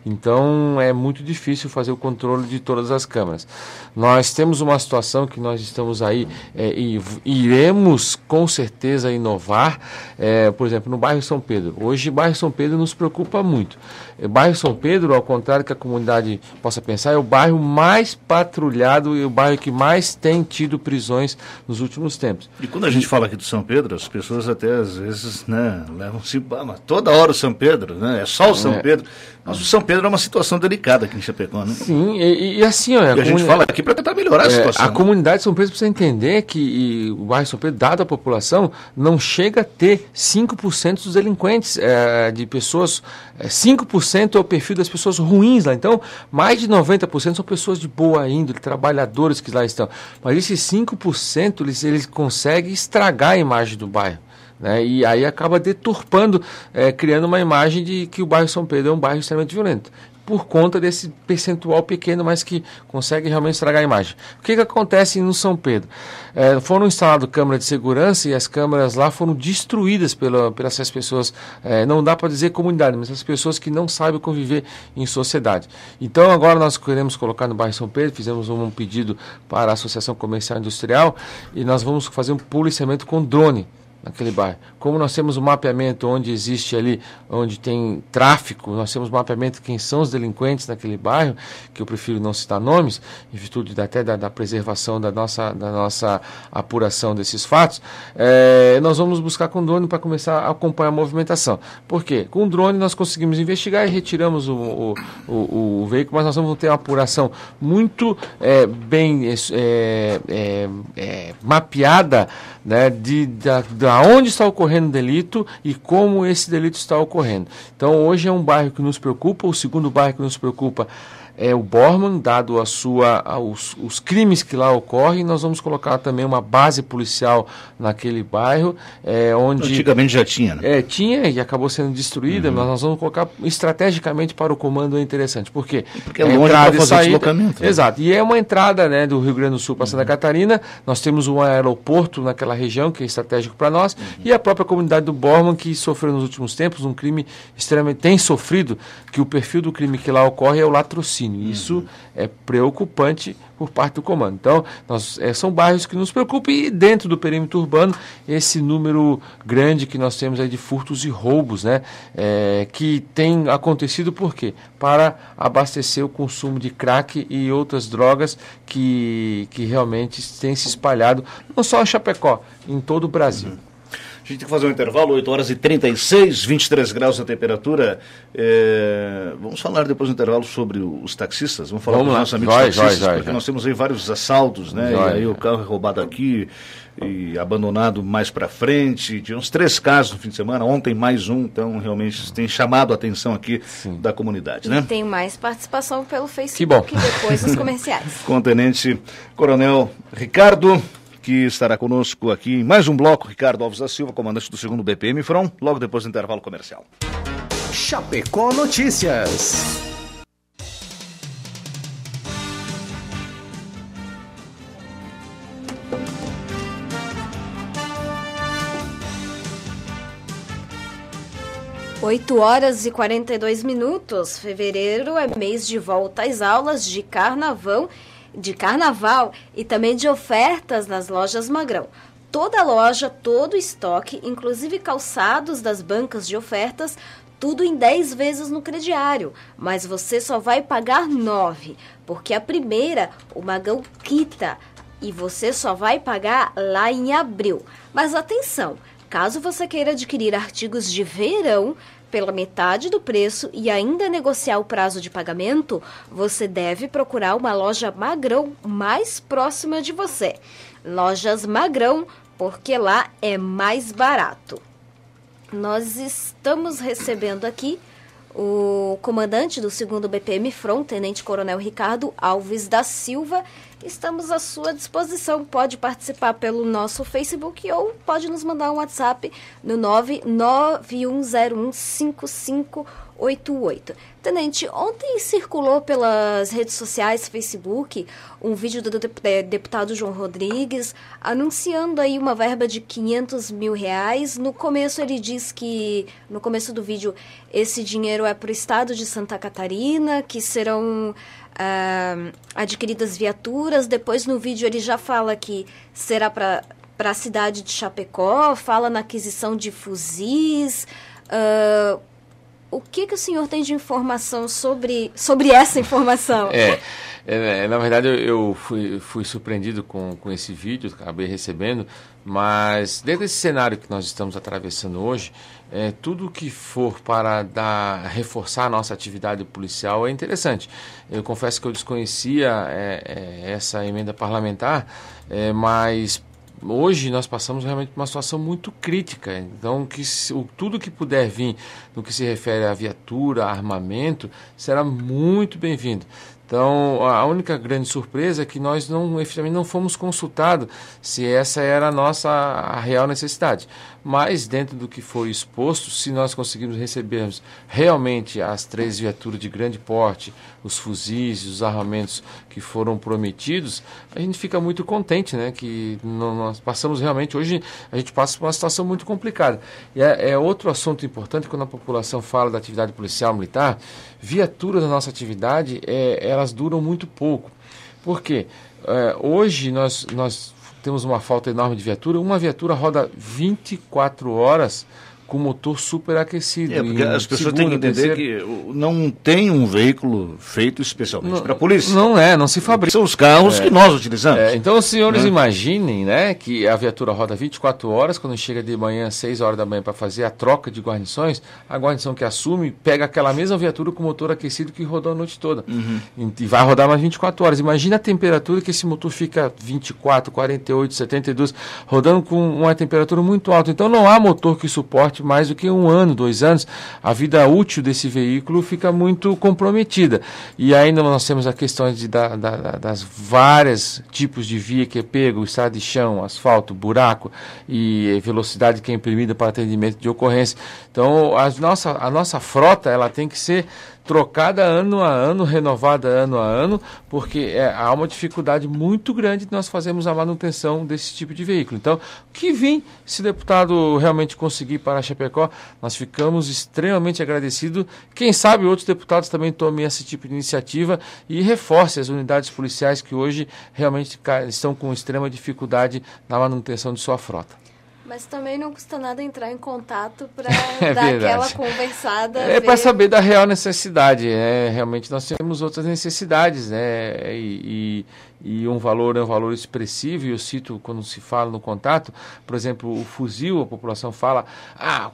D: Então é muito difícil fazer o controle de todas as câmaras. Nós temos uma situação que nós estamos aí é, e iremos com certeza inovar, é, por exemplo, no bairro São Pedro. Hoje, o bairro São Pedro nos preocupa muito. O é, bairro São Pedro, ao contrário que a comunidade possa pensar, é o bairro mais patrulhado e o bairro que mais tem tido prisões nos últimos tempos. E quando a gente fala aqui do São Pedro, as pessoas até às
B: vezes né, levam-se, toda hora o São Pedro, né? é só o São é. Pedro. Mas o São Pedro Pedro é uma situação delicada aqui em Chapecó, né?
D: Sim, e, e assim, olha. É e a, gente fala aqui para tentar melhorar é, a situação. A né? comunidade de São Pedro precisa entender que o bairro São Pedro, dado a população, não chega a ter 5% dos delinquentes, é, de pessoas. É, 5% é o perfil das pessoas ruins lá. Então, mais de 90% são pessoas de boa índole, trabalhadores que lá estão. Mas esses 5% eles, eles conseguem estragar a imagem do bairro. Né? E aí acaba deturpando, é, criando uma imagem de que o bairro São Pedro é um bairro extremamente violento por conta desse percentual pequeno, mas que consegue realmente estragar a imagem. O que, que acontece no São Pedro? É, foram instaladas câmeras de segurança e as câmeras lá foram destruídas pela, pelas essas pessoas, é, não dá para dizer comunidade, mas as pessoas que não sabem conviver em sociedade. Então agora nós queremos colocar no bairro São Pedro, fizemos um pedido para a Associação Comercial Industrial e nós vamos fazer um policiamento com drone naquele bairro. Como nós temos um mapeamento onde existe ali, onde tem tráfico, nós temos um mapeamento quem são os delinquentes naquele bairro, que eu prefiro não citar nomes, em virtude até da, da preservação da nossa, da nossa apuração desses fatos, é, nós vamos buscar com drone para começar a acompanhar a movimentação. Por quê? Com drone nós conseguimos investigar e retiramos o, o, o, o veículo, mas nós vamos ter uma apuração muito é, bem é, é, é mapeada né, de, da onde está ocorrendo o delito e como esse delito está ocorrendo. Então, hoje é um bairro que nos preocupa, o segundo bairro que nos preocupa é, o Borman, dado a sua, os, crimes que lá ocorrem. Nós vamos colocar também uma base policial naquele bairro, é, onde... Antigamente já tinha, né? É, tinha e acabou sendo destruída, uhum. mas nós vamos colocar estrategicamente para o comando é interessante. Por quê? Porque é, é longe entrada fazer saída, deslocamento. Né? Exato. E é uma entrada né, do Rio Grande do Sul para uhum. Santa Catarina. Nós temos um aeroporto naquela região que é estratégico para nós uhum. e a própria comunidade do Borman que sofreu nos últimos tempos um crime extremamente... tem sofrido que o perfil do crime que lá ocorre é o latrocínio raciocínio. Isso é preocupante por parte do comando. Então, nós, é, são bairros que nos preocupam e dentro do perímetro urbano, esse número grande que nós temos aí de furtos e roubos, né? É, que tem acontecido por quê? Para abastecer o consumo de crack e outras drogas que, que realmente têm se espalhado, não só em Chapecó, em todo o Brasil. Uhum.
B: A gente tem que fazer um intervalo, 8 horas e 36, 23 graus a temperatura. É... Vamos falar depois do intervalo sobre os taxistas. Vamos falar Vamos com os nossos amigos vai, taxistas, vai, vai, porque nós temos aí vários assaltos, né? E aí o carro é roubado aqui e abandonado mais para frente. Tivemos três casos no fim de semana, ontem mais um, então realmente tem chamado a atenção aqui Sim. da comunidade. Né? E tem
C: mais participação pelo Facebook que bom. depois os comerciais.
B: Com o Tenente Coronel Ricardo que estará conosco aqui em mais um bloco, Ricardo Alves da Silva, comandante do segundo BPM Front, logo depois do intervalo comercial. Chapecó Notícias.
C: Oito horas e quarenta e dois minutos. Fevereiro é mês de volta às aulas de carnaval de carnaval e também de ofertas nas lojas Magrão. Toda loja, todo estoque, inclusive calçados das bancas de ofertas, tudo em 10 vezes no crediário, mas você só vai pagar 9, porque a primeira o Magrão quita e você só vai pagar lá em abril. Mas atenção, caso você queira adquirir artigos de verão, pela metade do preço e ainda negociar o prazo de pagamento, você deve procurar uma loja Magrão mais próxima de você. Lojas Magrão, porque lá é mais barato. Nós estamos recebendo aqui o comandante do 2 BPM Front, Tenente Coronel Ricardo Alves da Silva, estamos à sua disposição. Pode participar pelo nosso Facebook ou pode nos mandar um WhatsApp no 991015588. Tenente, ontem circulou pelas redes sociais, Facebook, um vídeo do é, deputado João Rodrigues anunciando aí uma verba de 500 mil reais. No começo ele diz que, no começo do vídeo, esse dinheiro é para o estado de Santa Catarina, que serão ah, adquiridas viaturas. Depois no vídeo ele já fala que será para a cidade de Chapecó, fala na aquisição de fuzis... Uh, o que, que o senhor tem de informação sobre, sobre essa informação? É,
D: é, é na verdade eu fui, fui surpreendido com, com esse vídeo, acabei recebendo, mas dentro desse cenário que nós estamos atravessando hoje, é, tudo que for para dar, reforçar a nossa atividade policial é interessante. Eu confesso que eu desconhecia é, é, essa emenda parlamentar, é, mas hoje nós passamos realmente por uma situação muito crítica. Então, que se, o, tudo que puder vir no que se refere à viatura, armamento, será muito bem-vindo. Então, a única grande surpresa é que nós não, efetivamente não fomos consultados se essa era a nossa a real necessidade mas dentro do que foi exposto, se nós conseguirmos recebermos realmente as três viaturas de grande porte, os fuzis, os armamentos que foram prometidos, a gente fica muito contente, né? Que nós passamos realmente, hoje a gente passa por uma situação muito complicada. E é, é outro assunto importante quando a população fala da atividade policial militar, viaturas da nossa atividade, é, elas duram muito pouco. Por quê? É, hoje nós, nós temos uma falta enorme de viatura. Uma viatura roda 24 horas com motor superaquecido. É, porque as pessoas têm que entender
B: que não tem um veículo
D: feito especialmente para a polícia. Não é, não se fabrica. São os carros é. que nós utilizamos. É, então, os senhores, né? imaginem né, que a viatura roda 24 horas, quando chega de manhã, 6 horas da manhã, para fazer a troca de guarnições, a guarnição que assume pega aquela mesma viatura com motor aquecido que rodou a noite toda. Uhum. E vai rodar mais 24 horas. Imagina a temperatura que esse motor fica 24, 48, 72, rodando com uma temperatura muito alta. Então, não há motor que suporte mais do que um ano, dois anos, a vida útil desse veículo fica muito comprometida. E ainda nós temos a questão de, da, da, das várias tipos de via que é pego, estrada de chão, asfalto, buraco e velocidade que é imprimida para atendimento de ocorrência. Então, a nossa, a nossa frota ela tem que ser trocada ano a ano, renovada ano a ano, porque é, há uma dificuldade muito grande de nós fazermos a manutenção desse tipo de veículo. Então, que vem, se o deputado realmente conseguir para Chapecó, nós ficamos extremamente agradecidos. Quem sabe outros deputados também tomem esse tipo de iniciativa e reforcem as unidades policiais que hoje realmente estão com extrema dificuldade na manutenção de sua frota.
C: Mas também não custa nada entrar em contato para é dar verdade. aquela conversada. É ver... para saber
D: da real necessidade. É, realmente nós temos outras necessidades, né? E, e, e, um valor é um valor expressivo, e eu cito quando se fala no contato, por exemplo, o fuzil, a população fala, ah,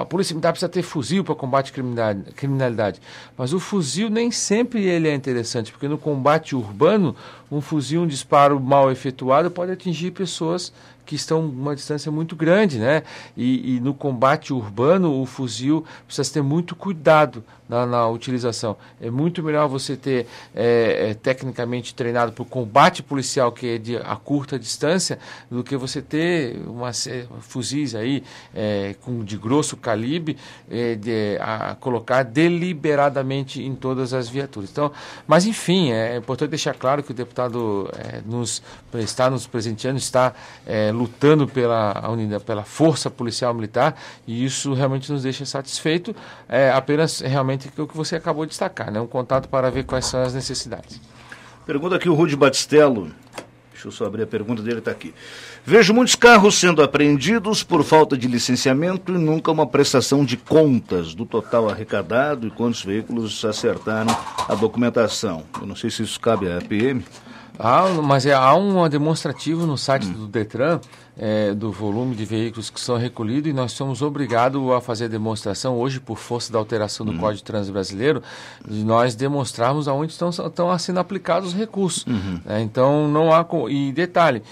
D: a polícia militar precisa ter fuzil para combate à criminalidade. Mas o fuzil nem sempre ele é interessante, porque no combate urbano, um fuzil, um disparo mal efetuado pode atingir pessoas que estão uma distância muito grande, né? E, e no combate urbano, o fuzil precisa ter muito cuidado na, na utilização. É muito melhor você ter é, é, tecnicamente treinado para o combate policial, que é de, a curta distância, do que você ter umas fuzis aí é, com, de grosso calibre é, de, a, colocar deliberadamente em todas as viaturas. Então, mas enfim, é, é importante deixar claro que o deputado nos, está nos presenteando, está é, lutando pela, unidade, pela força policial militar, e isso realmente nos deixa satisfeito. É, apenas realmente o que você acabou de destacar, né? um contato para ver quais são as necessidades.
B: Pergunta aqui o Rude Batistello. Deixa eu só abrir a pergunta dele, está aqui. Vejo muitos carros sendo apreendidos por falta de licenciamento e nunca uma prestação de contas do total arrecadado e quantos veículos acertaram
D: a documentação. Eu não sei se isso cabe à PM. Há, mas é, há um demonstrativo no site do Detran é, do volume de veículos que são recolhidos e nós somos obrigados a fazer demonstração hoje por força da alteração do uhum. Código de Trânsito Brasileiro de nós demonstrarmos aonde estão, estão sendo aplicados os recursos. Uhum. É, então não há e detalhe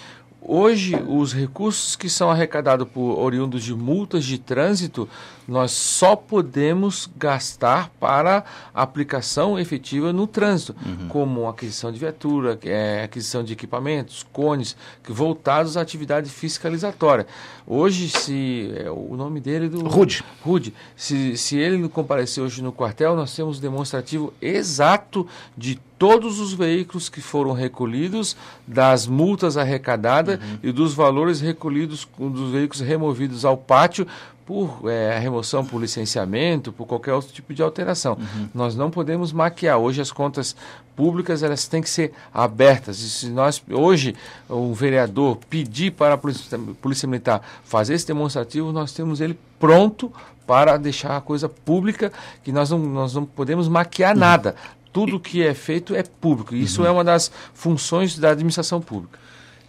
D: hoje os recursos que são arrecadados por oriundos de multas de trânsito nós só podemos gastar para aplicação efetiva no trânsito, uhum. como aquisição de viatura, é, aquisição de equipamentos, cones, voltados à atividade fiscalizatória. Hoje, se é, o nome dele é do Rude, Rude, se, se ele não comparecer hoje no quartel, nós temos demonstrativo exato de todos os veículos que foram recolhidos, das multas arrecadadas uhum. e dos valores recolhidos dos veículos removidos ao pátio por é, remoção, por licenciamento, por qualquer outro tipo de alteração. Uhum. Nós não podemos maquiar. Hoje as contas públicas elas têm que ser abertas. E se nós hoje o vereador pedir para a polícia, polícia militar fazer esse demonstrativo, nós temos ele pronto para deixar a coisa pública, que nós não, nós não podemos maquiar uhum. nada. Tudo que é feito é público. Isso uhum. é uma das funções da administração pública.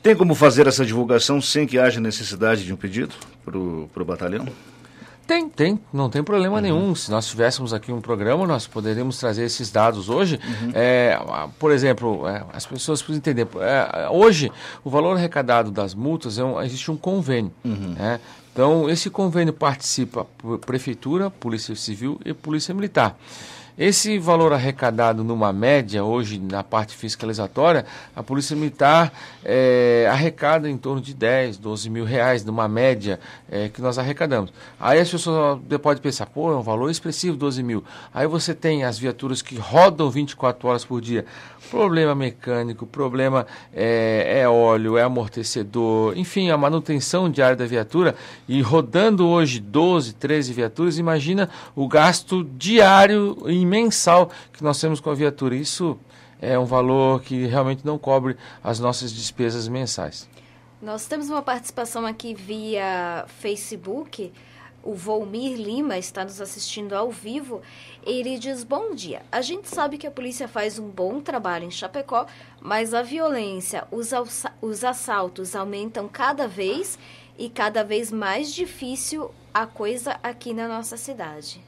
D: Tem
B: como fazer essa divulgação sem que haja necessidade de um pedido para o batalhão?
D: Tem, tem, não tem problema uhum. nenhum. Se nós tivéssemos aqui um programa, nós poderíamos trazer esses dados hoje. Uhum. É, por exemplo, é, as pessoas precisam entender. É, hoje, o valor arrecadado das multas, é um, existe um convênio. Uhum. Né? Então, esse convênio participa Prefeitura, Polícia Civil e Polícia Militar. Esse valor arrecadado numa média, hoje na parte fiscalizatória, a Polícia Militar é, arrecada em torno de 10, 12 mil reais numa média é, que nós arrecadamos. Aí as pessoas podem pensar, pô, é um valor expressivo, 12 mil. Aí você tem as viaturas que rodam 24 horas por dia. Problema mecânico, problema é, é óleo, é amortecedor, enfim, a manutenção diária da viatura. E rodando hoje 12, 13 viaturas, imagina o gasto diário em mensal que nós temos com a viatura. Isso é um valor que realmente não cobre as nossas despesas mensais.
C: Nós temos uma participação aqui via Facebook. O Volmir Lima está nos assistindo ao vivo. Ele diz: Bom dia. A gente sabe que a polícia faz um bom trabalho em Chapecó, mas a violência, os, os assaltos aumentam cada vez e cada vez mais difícil a coisa aqui na nossa cidade.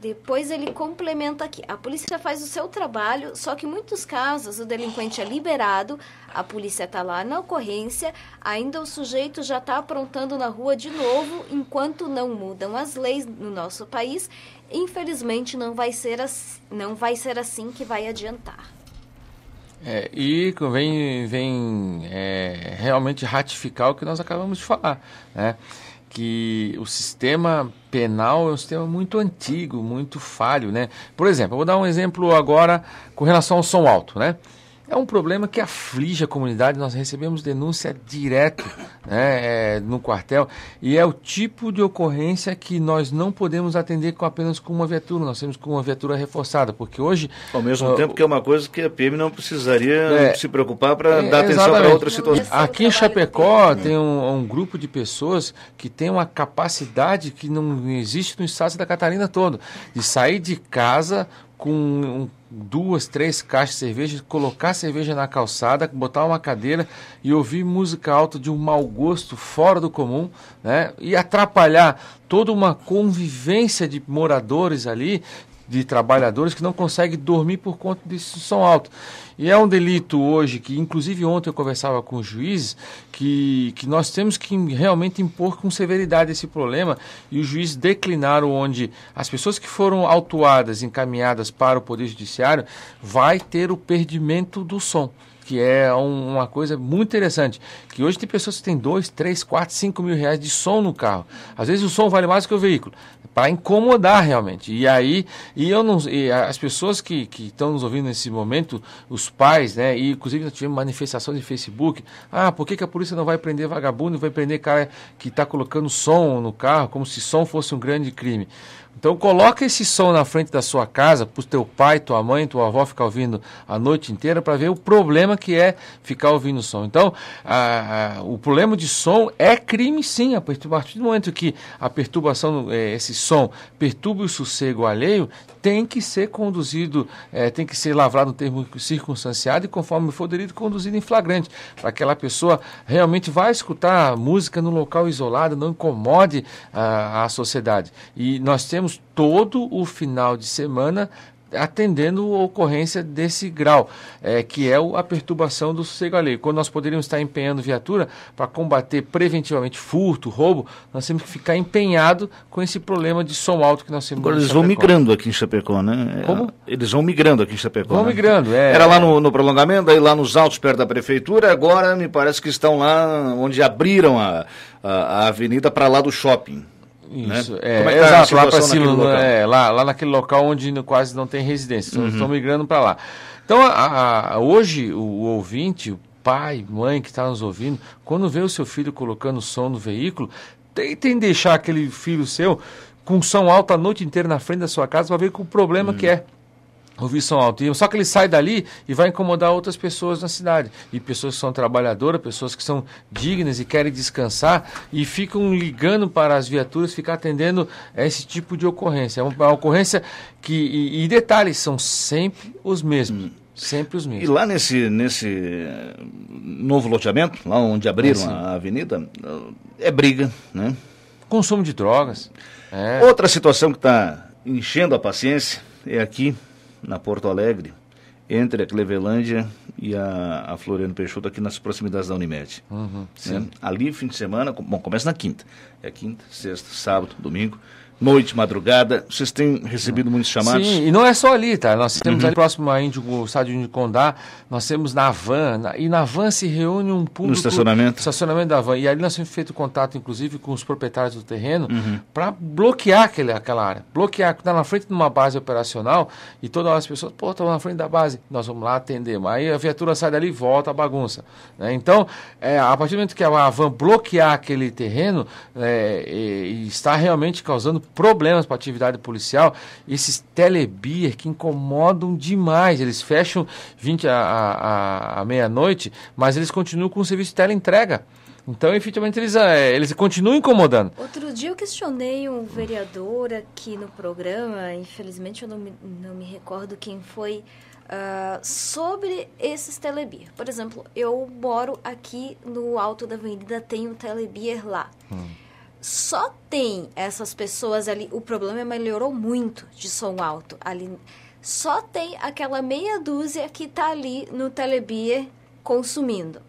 C: Depois ele complementa aqui. A polícia faz o seu trabalho, só que em muitos casos o delinquente é liberado, a polícia está lá na ocorrência, ainda o sujeito já está aprontando na rua de novo, enquanto não mudam as leis no nosso país. Infelizmente não vai ser, assim, não vai ser assim que vai adiantar.
D: É, e vem, vem é, realmente ratificar o que nós acabamos de falar. Né? que o sistema penal é um sistema muito antigo, muito falho, né? Por exemplo, eu vou dar um exemplo agora com relação ao som alto, né? é um problema que aflige a comunidade. Nós recebemos denúncia direto né, é, no quartel e é o tipo de ocorrência que nós não podemos atender com apenas com uma viatura. Nós temos com uma viatura reforçada, porque hoje.
B: Ao mesmo uh, tempo que é uma coisa que a PM não precisaria é, se preocupar para é, dar atenção para outras situações.
D: Aqui em Chapecó tem um, um, grupo de pessoas que tem uma capacidade que não existe no estado da Catarina todo de sair de casa com duas, três caixas de cerveja, colocar cerveja na calçada, botar uma cadeira e ouvir música alta de um mau gosto fora do comum, né? E atrapalhar toda uma convivência de moradores ali de trabalhadores que não conseguem dormir por conta desse som alto. E é um delito hoje que, inclusive ontem eu conversava com os juízes, que, que nós temos que realmente impor com severidade esse problema e os juízes declinaram onde as pessoas que foram autuadas, encaminhadas para o Poder Judiciário, vai ter o perdimento do som que é uma coisa muito interessante. Que hoje tem pessoas que têm dois três quatro 5 mil reais de som no carro. Às vezes o som vale mais que o veículo para incomodar realmente. E aí, e eu não, e as pessoas que estão nos ouvindo nesse momento, os pais, né? E inclusive nós tivemos manifestações de Facebook. Ah, por que, que a polícia não vai prender vagabundo, vai prender cara que está colocando som no carro, como se som fosse um grande crime? Então coloca esse som na frente da sua casa para o teu pai, tua mãe, tua avó ficar ouvindo a noite inteira para ver o problema que é ficar ouvindo som. Então a, a, o problema de som é crime sim. A partir do momento que a perturbação, é, esse som perturba o sossego alheio, tem que ser conduzido, é, tem que ser lavrado em termo circunstanciado e conforme for delido, conduzido em flagrante, para que aquela pessoa realmente vá escutar música no local isolado, não incomode a, a sociedade. E nós temos todo o final de semana atendendo a ocorrência desse grau, é, que é o, a perturbação do sossego alheio. Quando nós poderíamos estar empenhando viatura para combater preventivamente furto, roubo, nós temos que ficar empenhado com esse problema de som alto que nós temos Agora eles vão migrando
B: aqui em Chapecó, né? Como? Eles vão migrando aqui em Chapecó. Vão né? migrando,
D: é. Era lá no, no
B: prolongamento, aí lá nos altos perto da prefeitura, agora me parece que estão lá onde abriram a, a, a avenida para lá do shopping.
D: Né? Isso, né? é, Como é que tá exato, tá lá para cima, é, lá, lá naquele local onde quase não tem residência, então uhum. estão migrando para lá. Então, a, a, hoje, o, o ouvinte, o pai, mãe que está nos ouvindo, quando vê o seu filho colocando som no veículo, tentem deixar aquele filho seu com som alto a noite inteira na frente da sua casa para ver o problema uhum. que é ouvir som alto. só que ele sai dali e vai incomodar outras pessoas na cidade. E pessoas que são trabalhadoras, pessoas que são dignas e querem descansar e ficam ligando para as viaturas, ficar atendendo a esse tipo de ocorrência. É, é uma, ocorrência que. E, e detalhes, são sempre os mesmos. Hum. Sempre os mesmos. E
B: lá nesse, nesse eh, novo loteamento, lá onde abriram é a avenida, é briga, né? Consumo de drogas. É. Outra situação que está enchendo a paciência é aqui na Porto Alegre, entre a Clevelândia e a, a Floriano Peixoto, aqui nas proximidades da Unimed.
D: Uhum, né?
B: Ali, fim de semana, bom, começa na quinta. É quinta, sexta, sábado, domingo noite, madrugada. Vocês têm recebido muitos chamados? Sim,
D: e não é só ali, tá? Nós temos uhum. ali próximo a Índigo, o estádio de Condá, nós temos na van, e na van se reúne um público... No estacionamento? No estacionamento da van. E ali nós temos feito contato, inclusive, com os proprietários do terreno uhum. para bloquear aquele, aquela área. Bloquear, está na frente de uma base operacional e toda hora as pessoas, pô, estão tá na frente da base, nós vamos lá atender. Mas aí a viatura sai dali e volta a bagunça. Né? Então, é, a partir do momento que a van bloquear aquele terreno, é, está realmente causando problemas para a atividade policial, esses telebeer que incomodam demais. Eles fecham 20 a, meia-noite, mas eles continuam com o serviço de teleentrega. Então, efetivamente, eles, é, eles continuam incomodando.
C: Outro dia eu questionei um vereador aqui no programa, infelizmente eu não me, não me recordo quem foi, uh, sobre esses telebier. Por exemplo, eu moro aqui no alto da avenida, tem um lá. Hum só tem essas pessoas ali. O problema é melhorou muito de som alto. Ali só tem aquela meia dúzia que está ali no Telebia consumindo.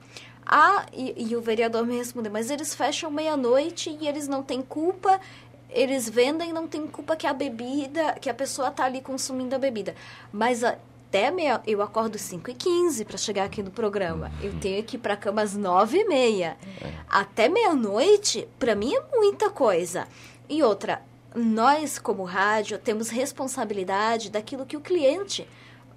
C: Ah, e, e o vereador me respondeu, mas eles fecham meia-noite e eles não têm culpa, eles vendem, não tem culpa que a bebida, que a pessoa está ali consumindo a bebida. Mas a, até meia. Eu acordo 5 e 15 para chegar aqui no programa. Eu tenho que ir para cama às 9 e meia. É. Até meia-noite, para mim é muita coisa. E outra, nós, como rádio, temos responsabilidade daquilo que o cliente.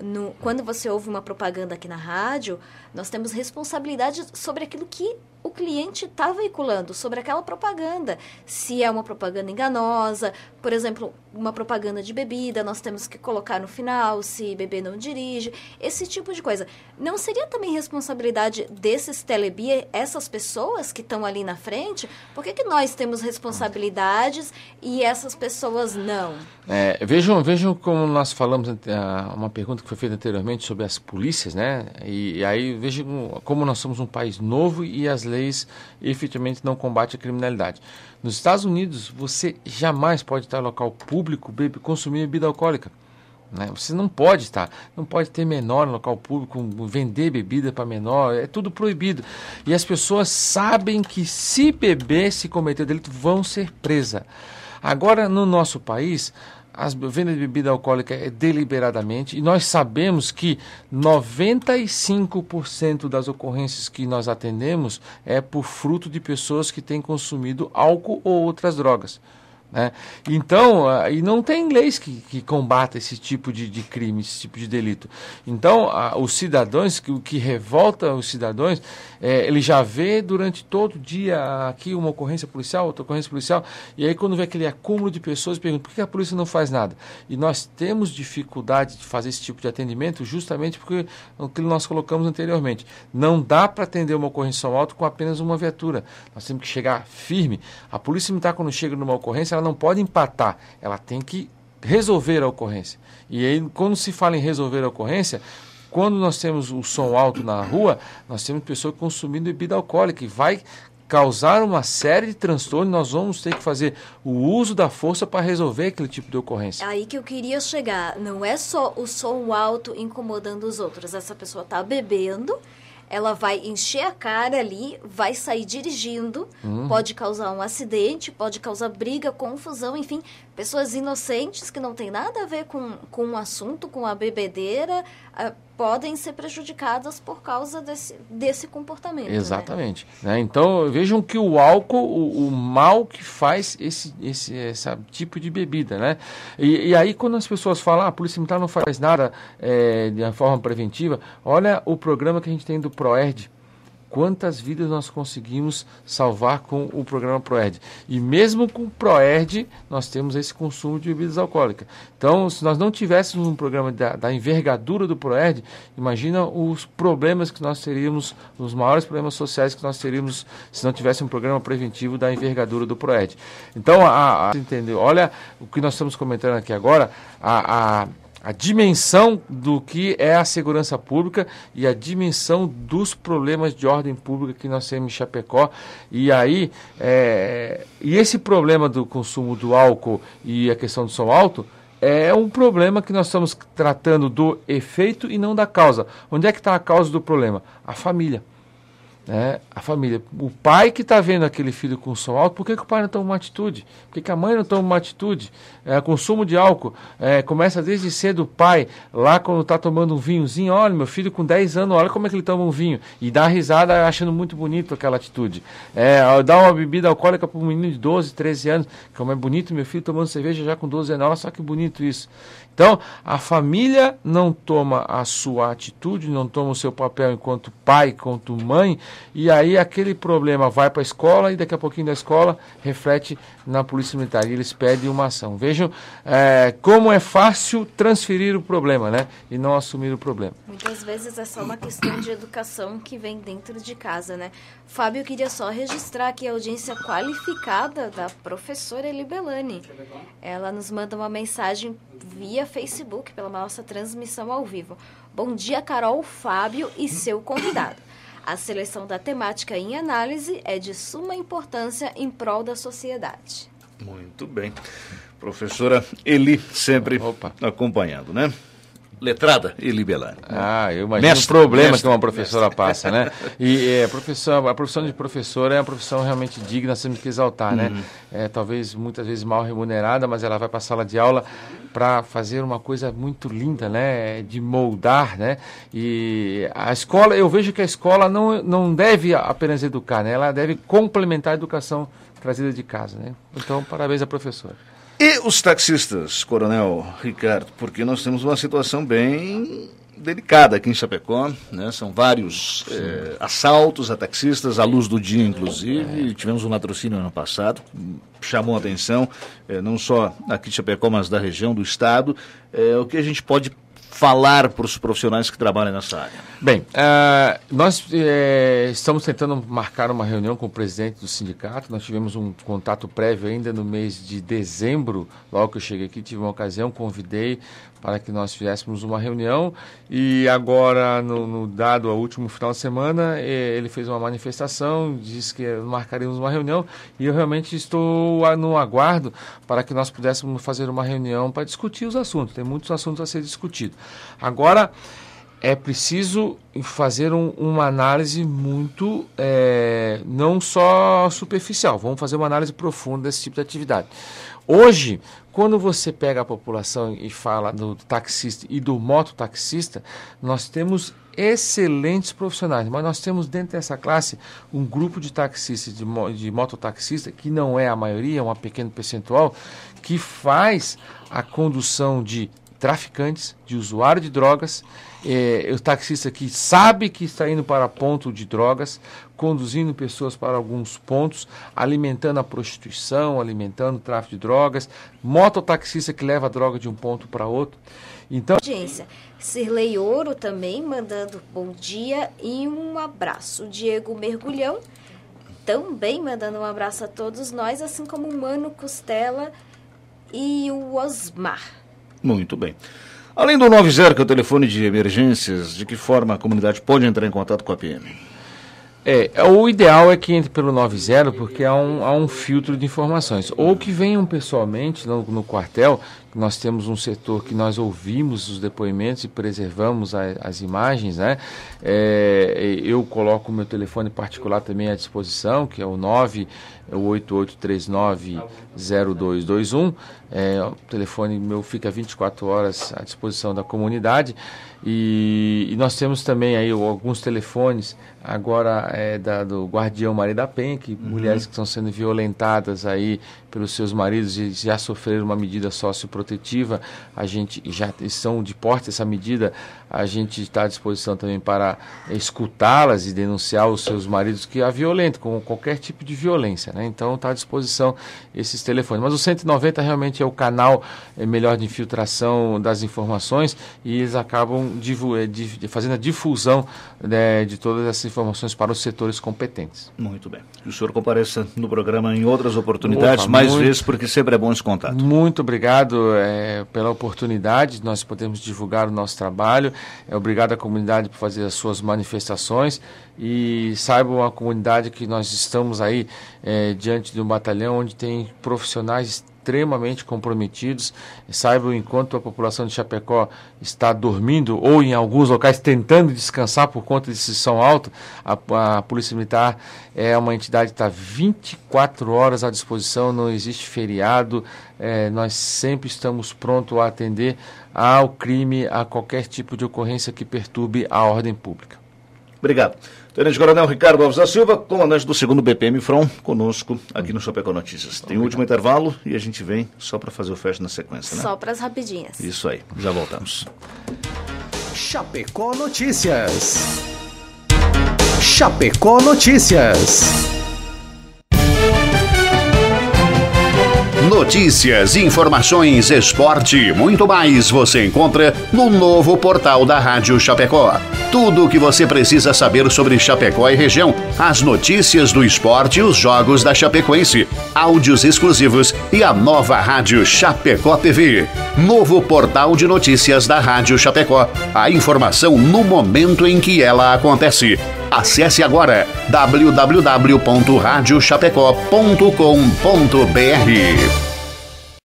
C: No, quando você ouve uma propaganda aqui na rádio, nós temos responsabilidade sobre aquilo que o cliente está veiculando sobre aquela propaganda. Se é uma propaganda enganosa, por exemplo, uma propaganda de bebida, nós temos que colocar no final se bebê não dirige, esse tipo de coisa. Não seria também responsabilidade desses telebia, essas pessoas que estão ali na frente? Por que, que nós temos responsabilidades e essas pessoas não?
D: É, vejam, vejam como nós falamos, eh, uma pergunta que foi feita anteriormente sobre as polícias, né? E, e aí vejam como nós somos um país novo e as leis efetivamente não combate a criminalidade. Nos Estados Unidos, você jamais pode estar em local público bebe, consumir bebida alcoólica. Né? Você não pode estar, não pode ter menor em local público, vender bebida para menor, é tudo proibido. E as pessoas sabem que se beber, se cometer delito, vão ser presas. Agora, no nosso país, a venda de bebida alcoólica é deliberadamente, e nós sabemos que 95% das ocorrências que nós atendemos é por fruto de pessoas que têm consumido álcool ou outras drogas. Né? Então, ah, e não tem leis que, que combata esse tipo de, de, crime, esse tipo de delito. Então, a, ah, os cidadãos, o que revolta os cidadãos, é, ele já vê durante todo dia aqui uma ocorrência policial, outra ocorrência policial, e aí quando vê aquele acúmulo de pessoas, pergunta por que a polícia não faz nada? E nós temos dificuldade de fazer esse tipo de atendimento justamente porque o que nós colocamos anteriormente. Não dá para atender uma ocorrência alto com apenas uma viatura. Nós temos que chegar firme. A polícia militar, quando chega numa ocorrência, ela não pode empatar, ela tem que resolver a ocorrência. E aí, quando se fala em resolver a ocorrência, quando nós temos o som alto na rua, nós temos pessoas consumindo bebida alcoólica e vai causar uma série de transtornos, nós vamos ter que fazer o uso da força para resolver aquele tipo de ocorrência.
C: É aí que eu queria chegar, não é só o som alto incomodando os outros, essa pessoa está bebendo, ela vai encher a cara ali, vai sair dirigindo, uhum. pode causar um acidente, pode causar briga, confusão, enfim, Pessoas inocentes que não têm nada a ver com, com o um assunto, com a bebedeira, uh, podem ser prejudicadas por causa desse, desse comportamento. Né? Exatamente.
D: Né? Né? Então, vejam que o álcool, o, o, mal que faz esse, esse, esse tipo de bebida, né? E, e aí, quando as pessoas falam, ah, a Polícia Militar não faz nada é, de forma preventiva, olha o programa que a gente tem do PROERD, quantas vidas nós conseguimos salvar com o programa ProErd. E mesmo com o ProErd, nós temos esse consumo de bebidas alcoólicas. Então, se nós não tivéssemos um programa da, da envergadura do ProErd, imagina os problemas que nós teríamos, os maiores problemas sociais que nós teríamos se não tivesse um programa preventivo da envergadura do ProErd. Então, a, a, entendeu? olha o que nós estamos comentando aqui agora, a, a a dimensão do que é a segurança pública e a dimensão dos problemas de ordem pública que nós temos em Chapecó. E aí, é, e esse problema do consumo do álcool e a questão do som alto é um problema que nós estamos tratando do efeito e não da causa. Onde é que está a causa do problema? A família. Né? A família, o pai que está vendo aquele filho com som alto, por que, que o pai não toma uma atitude? Por que, que a mãe não toma uma atitude? É, consumo de álcool é, começa desde cedo o pai, lá quando está tomando um vinhozinho, olha, meu filho com 10 anos, olha como é que ele toma um vinho. E dá risada achando muito bonito aquela atitude. É, dá uma bebida alcoólica para um menino de 12, 13 anos, como é bonito meu filho tomando cerveja já com 12 anos, olha só que bonito isso. Então, a família não toma a sua atitude, não toma o seu papel enquanto pai, enquanto mãe, e aí aquele problema vai para a escola e daqui a pouquinho da escola reflete na Polícia Militar. E eles pedem uma ação. Vejam é, como é fácil transferir o problema, né? E não assumir o problema.
C: Muitas vezes é só uma questão de educação que vem dentro de casa, né? Fábio queria só registrar aqui a audiência qualificada da professora Elibelani. Ela nos manda uma mensagem via via Facebook pela nossa transmissão ao vivo. Bom dia, Carol, Fábio e seu convidado. A seleção da temática em análise é de suma importância em prol da sociedade.
B: Muito bem. Professora Eli, sempre Opa. acompanhando, né?
D: letrada e liberal. Ah, eu imagino mestre, o problema mestre, que uma professora mestre. passa, né? E é, a profissão de professor é uma profissão realmente digna, nós temos que exaltar, né? uhum. né? É, talvez muitas vezes mal remunerada, mas ela vai para a sala de aula para fazer uma coisa muito linda, né? De moldar, né? E a escola, eu vejo que a escola não, não deve apenas educar, né? Ela deve complementar a educação trazida de casa, né? Então, parabéns à professora.
B: E os taxistas, Coronel Ricardo, porque nós temos uma situação bem delicada aqui em Chapecó, né? São vários é, assaltos a taxistas, à luz do dia, inclusive. É. Tivemos um latrocínio ano passado, chamou a atenção, é, não só aqui de Chapecó, mas da região, do estado. É, o que a gente pode falar para os profissionais que trabalham nessa área?
D: Bem, uh, nós eh, estamos tentando marcar uma reunião com o presidente do sindicato. Nós tivemos um contato prévio ainda no mês de dezembro, logo que eu cheguei aqui, tive uma ocasião, convidei para que nós fizéssemos uma reunião e agora, no, no dado ao último final de semana, ele fez uma manifestação, disse que marcaríamos uma reunião e eu realmente estou ah, no aguardo para que nós pudéssemos fazer uma reunião para discutir os assuntos. Tem muitos assuntos a ser discutido. Agora, é preciso fazer um, uma análise muito, é, não só superficial, vamos fazer uma análise profunda desse tipo de atividade. Hoje, quando você pega a população e fala do taxista e do mototaxista, nós temos excelentes profissionais, mas nós temos dentro dessa classe um grupo de taxistas, de, de mototaxista, que não é a maioria, é um pequeno percentual, que faz a condução de traficantes, de usuário de drogas é, o taxista que sabe que está indo para ponto de drogas, conduzindo pessoas para alguns pontos, alimentando a prostituição, alimentando o tráfico de drogas, mototaxista que leva a droga de um ponto para outro. Então, audiência.
C: Sirlei Ouro também mandando bom dia e um abraço. Diego Mergulhão também mandando um abraço a todos nós, assim como o Mano Costela e o Osmar.
B: Muito bem. Além do 90, que é o
D: telefone de emergências, de que forma a comunidade pode entrar em contato com a PM? É, é, o ideal é que entre pelo 90, porque há um, há um filtro de informações. Ou que venham pessoalmente no, no quartel, nós temos um setor que nós ouvimos os depoimentos e preservamos a, as imagens, né? É, eu coloco o meu telefone particular também à disposição, que é o 988390221. É, o telefone meu fica 24 horas à disposição da comunidade. E, e nós temos também aí alguns telefones agora é da, do guardião Maria da Penha, que uhum. mulheres que estão sendo violentadas aí pelos seus maridos e já sofreram uma medida socioprotetiva, a gente já estão de porte essa medida, a gente está à disposição também para escutá-las e denunciar os seus maridos que a violentam, com qualquer tipo de violência, né? Então está à disposição esses telefones. Mas o 190 realmente é o canal é, melhor de infiltração das informações e eles acabam é, fazendo a difusão né, de todas essas informações para os setores competentes.
B: Muito bem. Que o senhor compareça no programa em outras oportunidades, Opa, mais muito, vezes, porque sempre é bom esse contato.
D: Muito obrigado é, pela oportunidade de nós podermos divulgar o nosso trabalho. É, obrigado à comunidade por fazer as suas manifestações e saibam a comunidade que nós estamos aí é, diante de um batalhão onde tem profissionais extremamente comprometidos. Saibam enquanto a população de Chapecó está dormindo ou em alguns locais tentando descansar por conta de sessão alta, a, a Polícia Militar é uma entidade que está 24 horas à disposição, não existe feriado, é, nós sempre estamos prontos a atender ao crime, a qualquer tipo de ocorrência que perturbe a ordem pública.
B: Obrigado. Tenente Coronel Ricardo Alves da Silva, comandante do segundo BPM Front, conosco aqui no Chapecó Notícias. Tem o um último intervalo e a gente vem só para fazer o fecho na sequência, né? Só para as rapidinhas. Isso aí, já voltamos. Chapecó Notícias. Chapecó
A: Notícias. Notícias, informações, esporte e muito mais você encontra no novo portal da Rádio Chapecó. Tudo o que você precisa saber sobre Chapecó e região, as notícias do esporte e os jogos da Chapecoense, áudios exclusivos e a nova Rádio Chapecó TV. Novo portal de notícias da Rádio Chapecó. A informação no momento em que ela acontece. Acesse agora
B: www.radiochapecó.com.br.